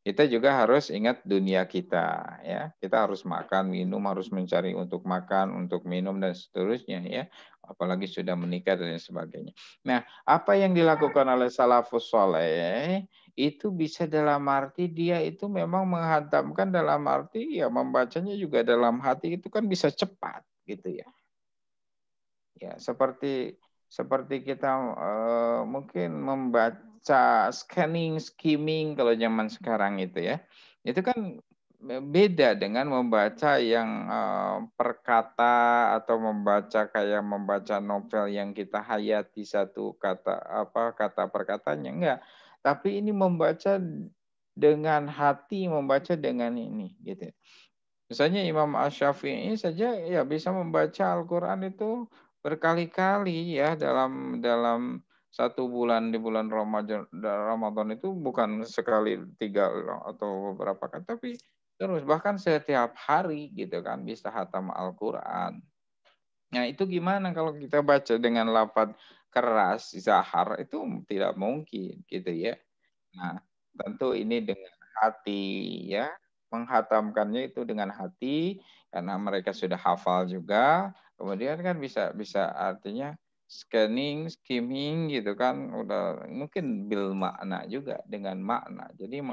Kita juga harus ingat dunia kita ya. Kita harus makan, minum, harus mencari untuk makan, untuk minum dan seterusnya ya apalagi sudah menikah dan sebagainya. Nah, apa yang dilakukan oleh salafus soleh itu bisa dalam arti dia itu memang menghantamkan dalam arti ya membacanya juga dalam hati itu kan bisa cepat gitu ya. Ya, seperti seperti kita uh, mungkin membaca scanning skimming kalau zaman sekarang itu ya. Itu kan beda dengan membaca yang eh, perkata atau membaca kayak membaca novel yang kita hayati satu kata apa kata perkatanya enggak tapi ini membaca dengan hati membaca dengan ini gitu misalnya Imam ash shafii saja ya bisa membaca Al-Qur'an itu berkali-kali ya dalam dalam satu bulan di bulan Ramadan, Ramadan itu bukan sekali tiga atau beberapa kali, tapi terus bahkan setiap hari gitu kan bisa hatam Al-Qur'an. Nah, itu gimana kalau kita baca dengan lapat keras zahar itu tidak mungkin gitu ya. Nah, tentu ini dengan hati ya, menghatamkannya itu dengan hati karena mereka sudah hafal juga. Kemudian kan bisa bisa artinya scanning, skimming gitu kan udah mungkin bil makna juga dengan makna. Jadi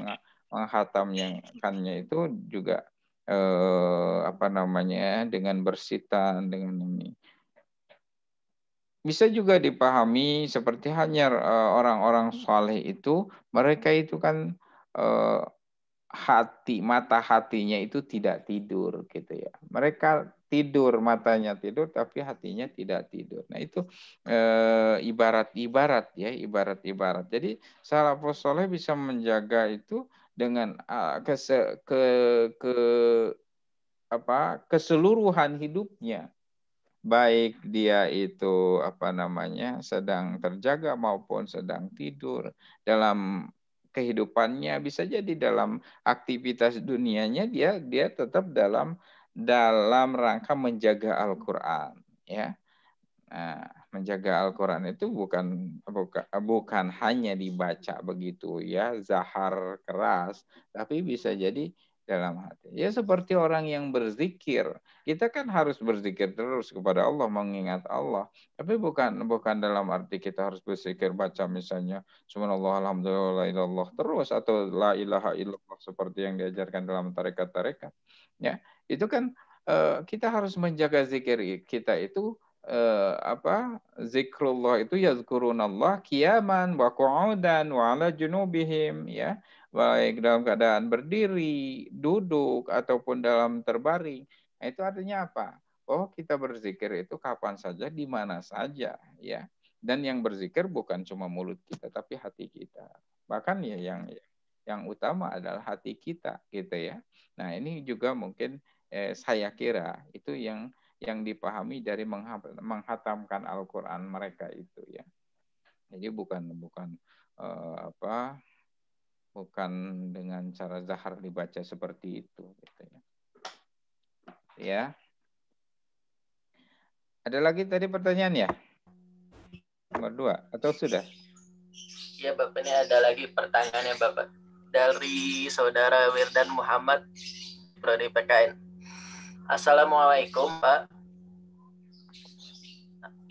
kannya itu juga eh, apa namanya ya, dengan bersitan dengan ini bisa juga dipahami seperti hanya eh, orang-orang soleh itu mereka itu kan eh, hati mata hatinya itu tidak tidur gitu ya mereka tidur matanya tidur tapi hatinya tidak tidur nah itu eh, ibarat-ibarat eh, ya ibarat-ibarat jadi salafus soleh bisa menjaga itu dengan uh, ah, ke, ke ke apa keseluruhan hidupnya baik dia itu apa namanya sedang terjaga maupun sedang tidur dalam kehidupannya bisa jadi dalam aktivitas dunianya dia dia tetap dalam dalam rangka menjaga Al-Qur'an ya nah menjaga Al-Quran itu bukan, bukan bukan hanya dibaca begitu ya zahar keras tapi bisa jadi dalam hati ya seperti orang yang berzikir kita kan harus berzikir terus kepada Allah mengingat Allah tapi bukan bukan dalam arti kita harus berzikir baca misalnya subhanallah alhamdulillah ilallah terus atau la ilaha illallah seperti yang diajarkan dalam tarekat-tarekat ya itu kan eh, kita harus menjaga zikir kita itu uh, apa zikrullah itu yazkurunallah kiaman wa qu'udan wa ala junubihim ya baik dalam keadaan berdiri, duduk ataupun dalam terbaring. Nah, itu artinya apa? Oh, kita berzikir itu kapan saja, di mana saja, ya. Dan yang berzikir bukan cuma mulut kita, tapi hati kita. Bahkan ya yang yang utama adalah hati kita, gitu ya. Nah, ini juga mungkin eh, saya kira itu yang yang dipahami dari menghatamkan Al-Qur'an mereka itu ya. Jadi bukan bukan uh, apa bukan dengan cara zahar dibaca seperti itu gitu ya. Ya. Ada lagi tadi pertanyaan ya? Nomor dua atau sudah? Ya Bapak ini ada lagi pertanyaan ya Bapak. Dari Saudara Wirdan Muhammad, Prodi PKN. Assalamualaikum Pak.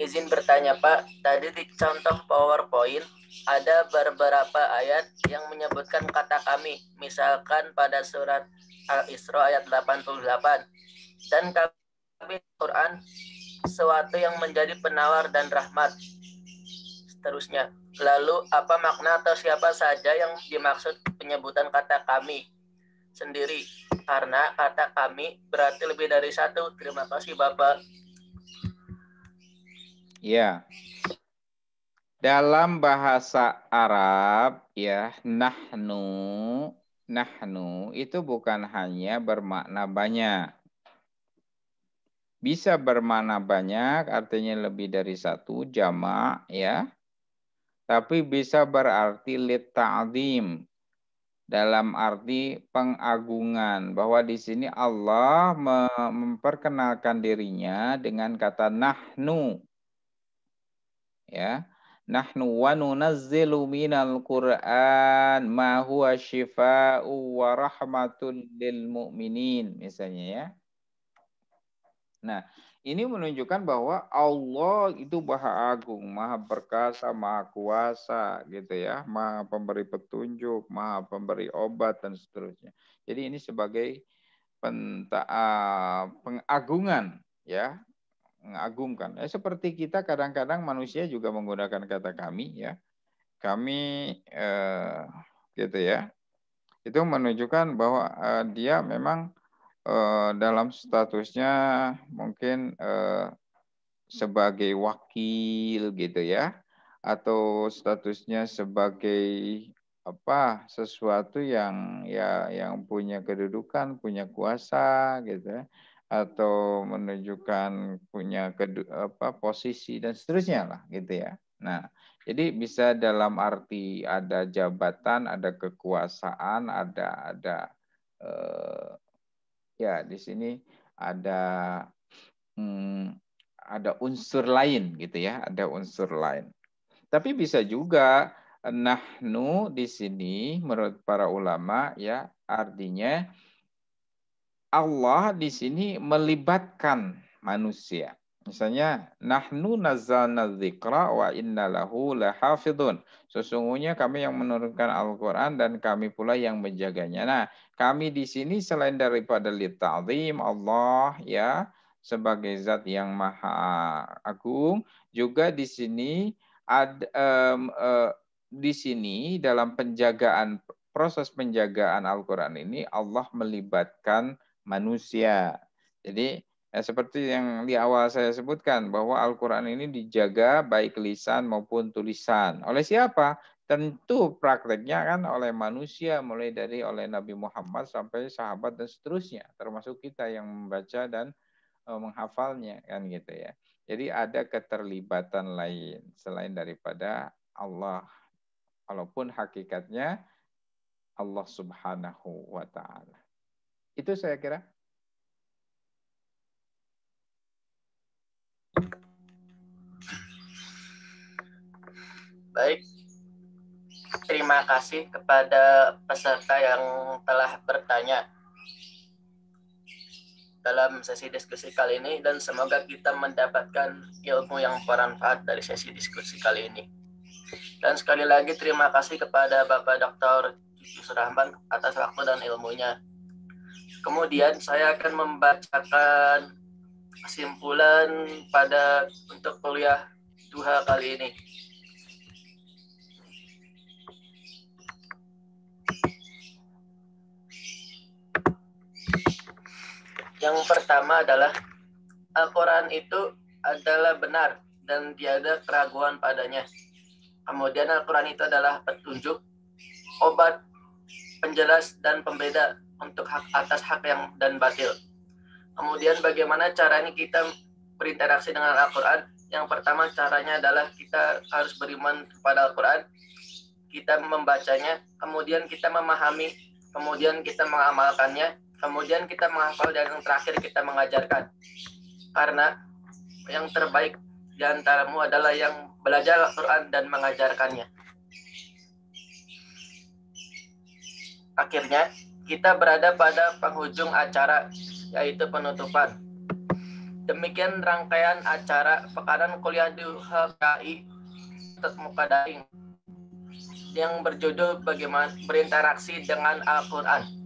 Izin bertanya Pak, tadi di contoh PowerPoint ada beberapa ayat yang menyebutkan kata kami, misalkan pada surat Al-Isra ayat 88. Dan kami Quran sesuatu yang menjadi penawar dan rahmat. Seterusnya. Lalu apa makna atau siapa saja yang dimaksud penyebutan kata kami? sendiri karena kata kami berarti lebih dari satu. Terima kasih Bapak. Ya. Dalam bahasa Arab ya nahnu nahnu itu bukan hanya bermakna banyak. Bisa bermakna banyak artinya lebih dari satu jamak ya. Tapi bisa berarti lit ta'zim, dalam arti pengagungan bahwa di sini Allah memperkenalkan dirinya dengan kata nahnu ya nahnu wa nunazzilu minal qur'an ma huwa syifaa'u wa rahmatun lil mu'minin misalnya ya nah ini menunjukkan bahwa Allah itu Maha Agung, Maha Perkasa, Maha Kuasa, gitu ya, Maha Pemberi petunjuk, Maha Pemberi obat dan seterusnya. Jadi ini sebagai penta, ah, pengagungan, ya, mengagumkan. Ya, seperti kita kadang-kadang manusia juga menggunakan kata kami, ya, kami, uh, gitu ya. Itu menunjukkan bahwa uh, dia memang Eh, dalam statusnya mungkin eh, sebagai wakil gitu ya atau statusnya sebagai apa sesuatu yang ya yang punya kedudukan punya kuasa gitu ya atau menunjukkan punya kedu, apa posisi dan seterusnya lah gitu ya nah jadi bisa dalam arti ada jabatan ada kekuasaan ada ada eh, Ya, di sini ada hmm, ada unsur lain gitu ya, ada unsur lain. Tapi bisa juga nahnu di sini menurut para ulama ya artinya Allah di sini melibatkan manusia. Misalnya, nahnu nazzalna dzikra wa inna lahu lahafidun. Sesungguhnya kami yang menurunkan Al-Qur'an dan kami pula yang menjaganya. Nah, kami di sini selain daripada litazim Allah ya sebagai zat yang maha agung, juga di sini ad, um, uh, di sini dalam penjagaan proses penjagaan Al-Qur'an ini Allah melibatkan manusia. Jadi Ya, seperti yang di awal saya sebutkan bahwa Al-Quran ini dijaga baik lisan maupun tulisan. Oleh siapa? Tentu prakteknya kan oleh manusia mulai dari oleh Nabi Muhammad sampai sahabat dan seterusnya termasuk kita yang membaca dan e, menghafalnya kan gitu ya. Jadi ada keterlibatan lain selain daripada Allah. Walaupun hakikatnya Allah Subhanahu wa taala. Itu saya kira Baik, terima kasih kepada peserta yang telah bertanya dalam sesi diskusi kali ini dan semoga kita mendapatkan ilmu yang bermanfaat dari sesi diskusi kali ini. Dan sekali lagi terima kasih kepada Bapak Dr. Yusuf Rahman atas waktu dan ilmunya. Kemudian saya akan membacakan kesimpulan pada untuk kuliah dua kali ini. Yang pertama adalah Al-Quran itu adalah benar dan tiada keraguan padanya. Kemudian Al-Quran itu adalah petunjuk, obat, penjelas, dan pembeda untuk hak atas hak yang dan batil. Kemudian bagaimana caranya kita berinteraksi dengan Al-Quran? Yang pertama caranya adalah kita harus beriman kepada Al-Quran, kita membacanya, kemudian kita memahami, kemudian kita mengamalkannya, Kemudian kita menghafal dan yang terakhir kita mengajarkan. Karena yang terbaik di antaramu adalah yang belajar Al-Quran dan mengajarkannya. Akhirnya, kita berada pada penghujung acara, yaitu penutupan. Demikian rangkaian acara pekanan kuliah di UHKI muka daring yang berjudul bagaimana berinteraksi dengan Al-Quran.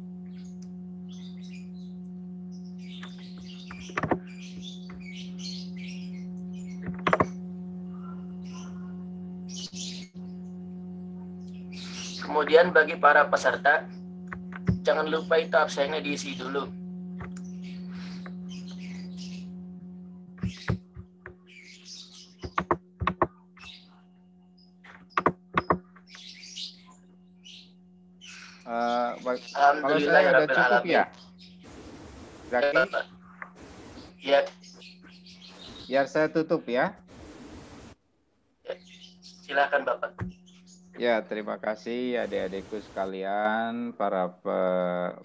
Kemudian bagi para peserta, jangan lupa itu absennya diisi dulu. Uh, kalau saya ada cukup ya. Berarti ya. Iya. Biar saya tutup ya. Silakan Bapak. Ya, terima kasih adik-adikku sekalian, para pe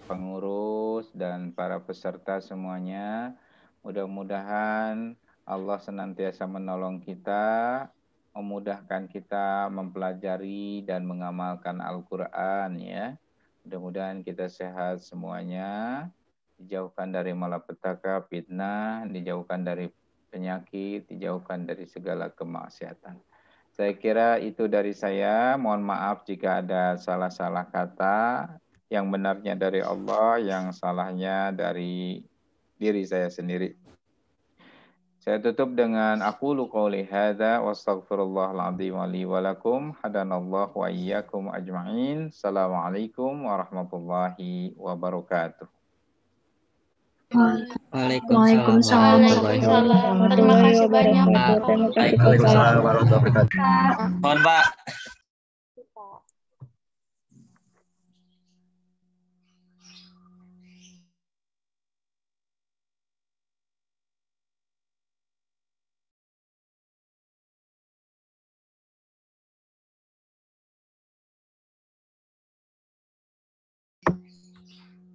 pengurus dan para peserta semuanya. Mudah-mudahan Allah senantiasa menolong kita, memudahkan kita mempelajari dan mengamalkan Al-Qur'an ya. Mudah-mudahan kita sehat semuanya, dijauhkan dari malapetaka, fitnah, dijauhkan dari penyakit, dijauhkan dari segala kemaksiatan. Saya kira itu dari saya. Mohon maaf jika ada salah-salah kata. Yang benarnya dari Allah, yang salahnya dari diri saya sendiri. Saya tutup dengan aku qawli hadza wa astaghfirullahal azim li wa lakum wa iyyakum ajma'in. Assalamualaikum warahmatullahi wabarakatuh. Waalaikumsalam. Terima Waalaikumsalam warahmatullahi wabarakatuh. Mohon Pak.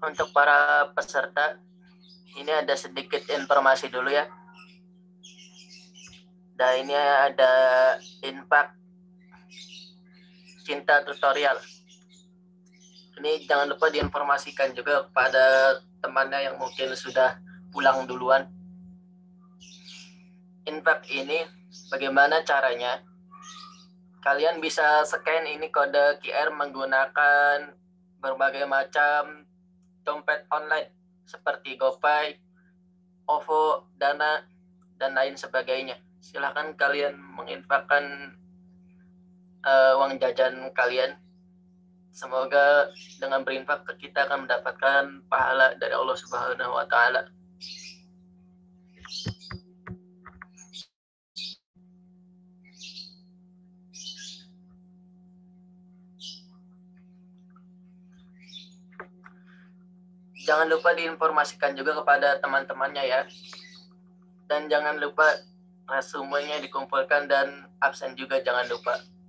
Untuk para peserta ini ada sedikit informasi dulu ya. Nah ini ada impact cinta tutorial. Ini jangan lupa diinformasikan juga kepada temannya yang mungkin sudah pulang duluan. Infak ini bagaimana caranya? Kalian bisa scan ini kode QR menggunakan berbagai macam dompet online seperti GoPay, OVO, Dana, dan lain sebagainya. Silahkan kalian menginfakkan uh, eh, uang jajan kalian. Semoga dengan berinfak kita akan mendapatkan pahala dari Allah Subhanahu wa taala. jangan lupa diinformasikan juga kepada teman-temannya ya. Dan jangan lupa resumenya dikumpulkan dan absen juga jangan lupa.